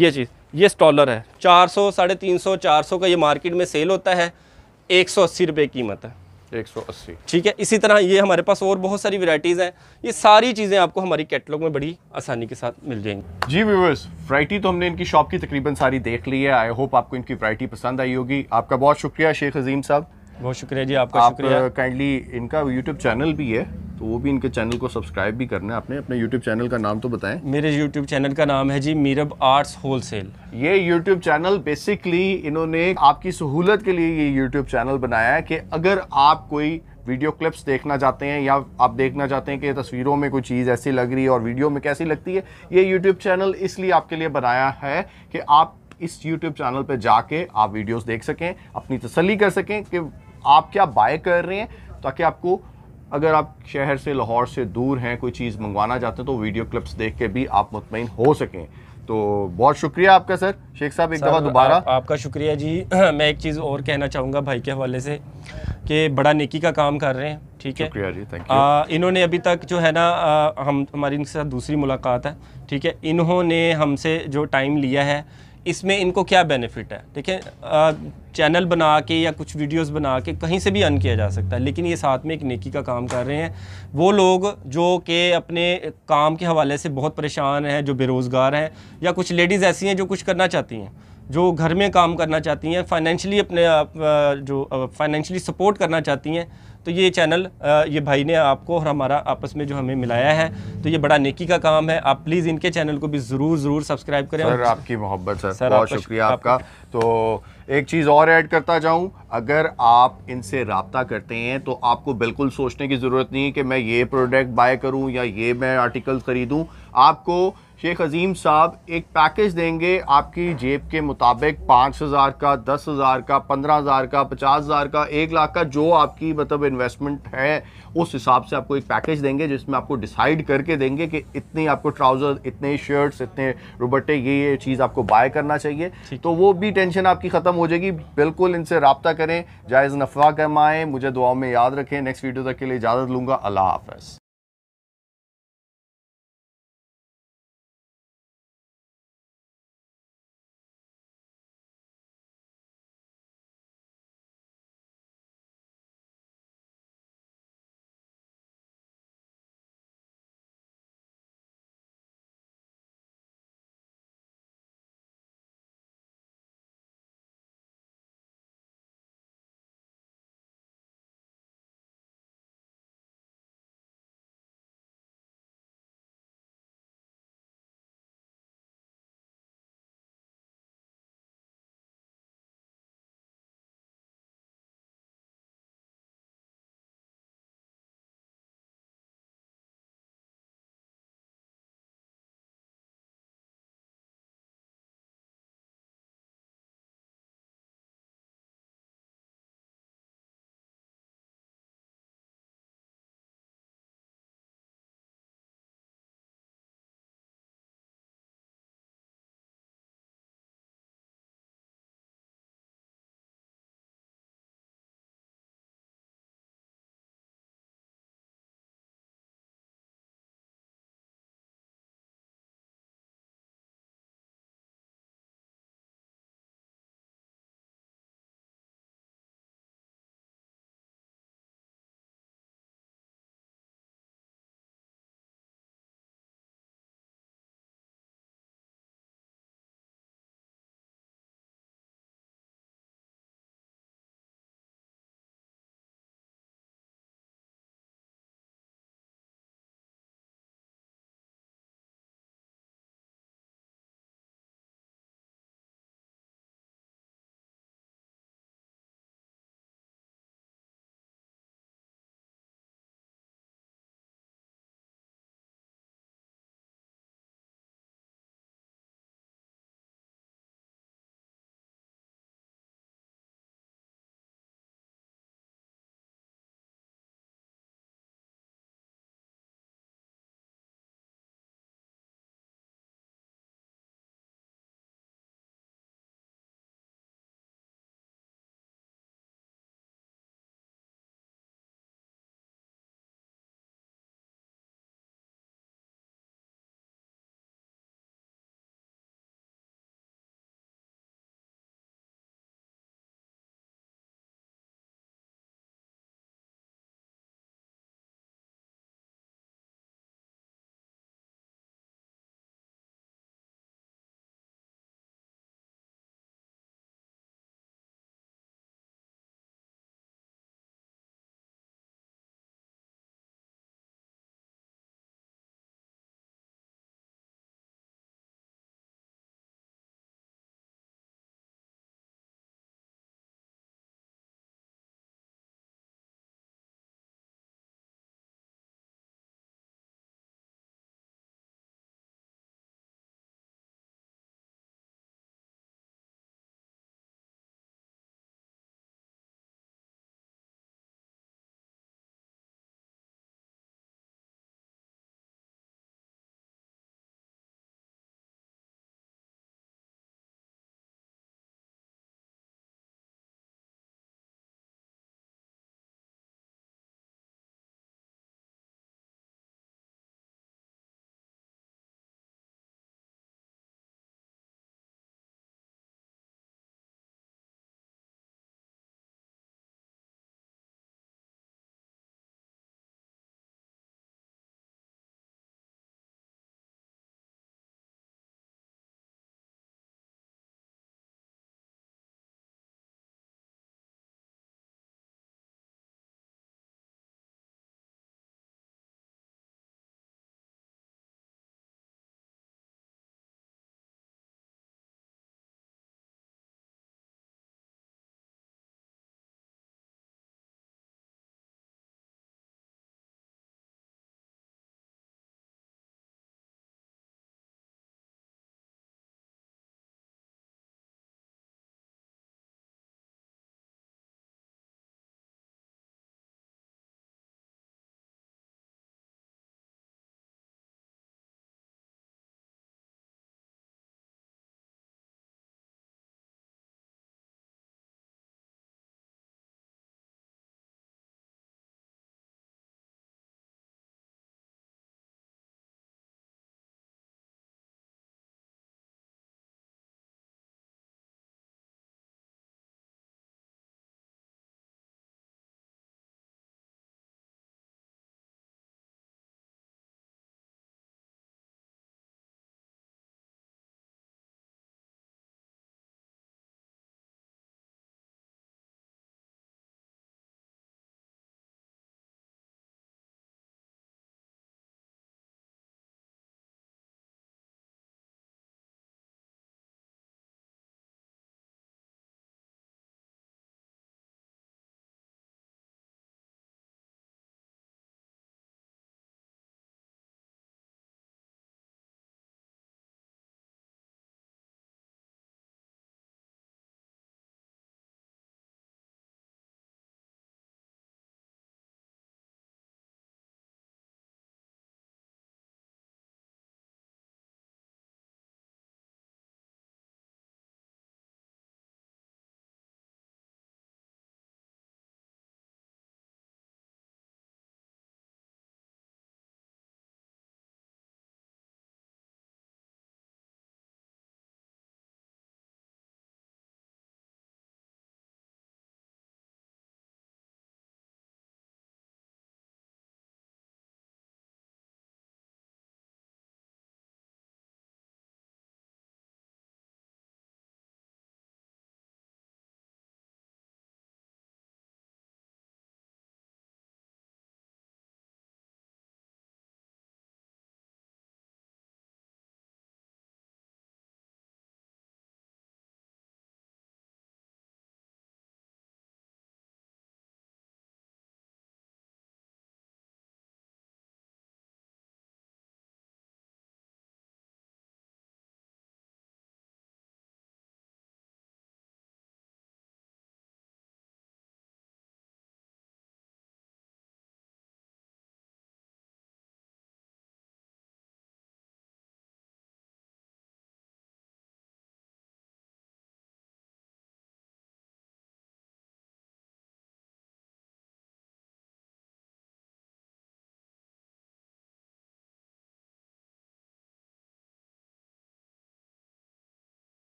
ये चीज़ ये स्टॉलर है चार सौ साढ़े तीन सौ चार सौ का ये मार्केट में सेल होता है एक सौ अस्सी रुपये कीमत है एक सौ अस्सी ठीक है इसी तरह ये हमारे पास और बहुत सारी वैरायटीज़ हैं ये सारी चीज़ें आपको हमारी कैटलॉग में बड़ी आसानी के साथ मिल जाएंगी जी व्यूवर्स वरायटी तो हमने इनकी शॉप की तकरीबन सारी देख ली है आई होप आपको इनकी वरायटी पसंद आई होगी आपका बहुत शुक्रिया शेख अजीम साहब बहुत शुक्रिया जी आपका आप शुक्रिया काइंडली इनका यूट्यूब चैनल भी है तो वो भी इनके चैनल को सब्सक्राइब भी करना है अपने अपने यूट्यूब चैनल का नाम तो बताएं मेरे यूट्यूब चैनल का नाम है जी मीरब आर्ट्स होलसेल ये यूट्यूब चैनल बेसिकली इन्होंने आपकी सहूलत के लिए ये यूट्यूब चैनल बनाया है कि अगर आप कोई वीडियो क्लिप्स देखना चाहते हैं या आप देखना चाहते हैं कि तस्वीरों में कोई चीज़ ऐसी लग रही है और वीडियो में कैसी लगती है ये यूट्यूब चैनल इसलिए आपके लिए बनाया है कि आप इस यूट्यूब चैनल पर जाके आप वीडियोस देख सकें अपनी तसली कर सकें कि आप क्या बाय कर रहे हैं ताकि आपको अगर आप शहर से लाहौर से दूर हैं कोई चीज़ मंगवाना चाहते हैं तो वीडियो क्लिप्स देख के भी आप मुतमिन हो सकें तो बहुत शुक्रिया आपका सर शेख साहब एक दफ़ा दोबारा आप, आपका शुक्रिया जी <clears throat> मैं एक चीज़ और कहना चाहूँगा भाई के हवाले से कि बड़ा नेकी का काम कर रहे हैं ठीक है शुक्रिया जी थैंक यू इन्होंने अभी तक जो है ना हम हमारी इनके साथ दूसरी मुलाकात है ठीक है इन्होंने हमसे जो टाइम लिया है इसमें इनको क्या बेनिफिट है ठीक है चैनल बना के या कुछ वीडियोस बना के कहीं से भी अन किया जा सकता है लेकिन ये साथ में एक नेकी का काम कर रहे हैं वो लोग जो कि अपने काम के हवाले से बहुत परेशान हैं जो बेरोज़गार हैं या कुछ लेडीज़ ऐसी हैं जो कुछ करना चाहती हैं जो घर में काम करना चाहती हैं फाइनेंशली अपने आप, जो फाइनेंशली सपोर्ट करना चाहती हैं तो ये चैनल ये भाई ने आपको और हमारा आपस में जो हमें मिलाया है तो ये बड़ा नेकी का काम है आप प्लीज़ इनके चैनल को भी ज़रूर ज़रूर सब्सक्राइब करें सर आपकी मोहब्बत सर, सर बहुत शुक्रिया आपका तो एक चीज़ और ऐड करता जाऊं अगर आप इनसे रबता करते हैं तो आपको बिल्कुल सोचने की ज़रूरत नहीं है कि मैं ये प्रोडक्ट बाय करूं या ये मैं आर्टिकल ख़रीदूँ आपको शेख अजीम साहब एक पैकेज देंगे आपकी जेब के मुताबिक पाँच हज़ार का दस हज़ार का पंद्रह हज़ार का पचास हज़ार का एक लाख का जो आपकी मतलब इन्वेस्टमेंट है उस हिसाब से आपको एक पैकेज देंगे जिसमें आपको डिसाइड करके देंगे कि इतनी आपको ट्राउज़र इतने शर्ट्स इतने रुबटे ये ये चीज़ आपको बाय करना चाहिए तो वो भी टेंशन आपकी ख़त्म हो जाएगी बिल्कुल इनसे रबता करें जायज़ नफा कमाएँ मुझे दुआ में याद रखें नेक्स्ट वीडियो तक के लिए इजाज़त लूँगा अल्लाह हाफ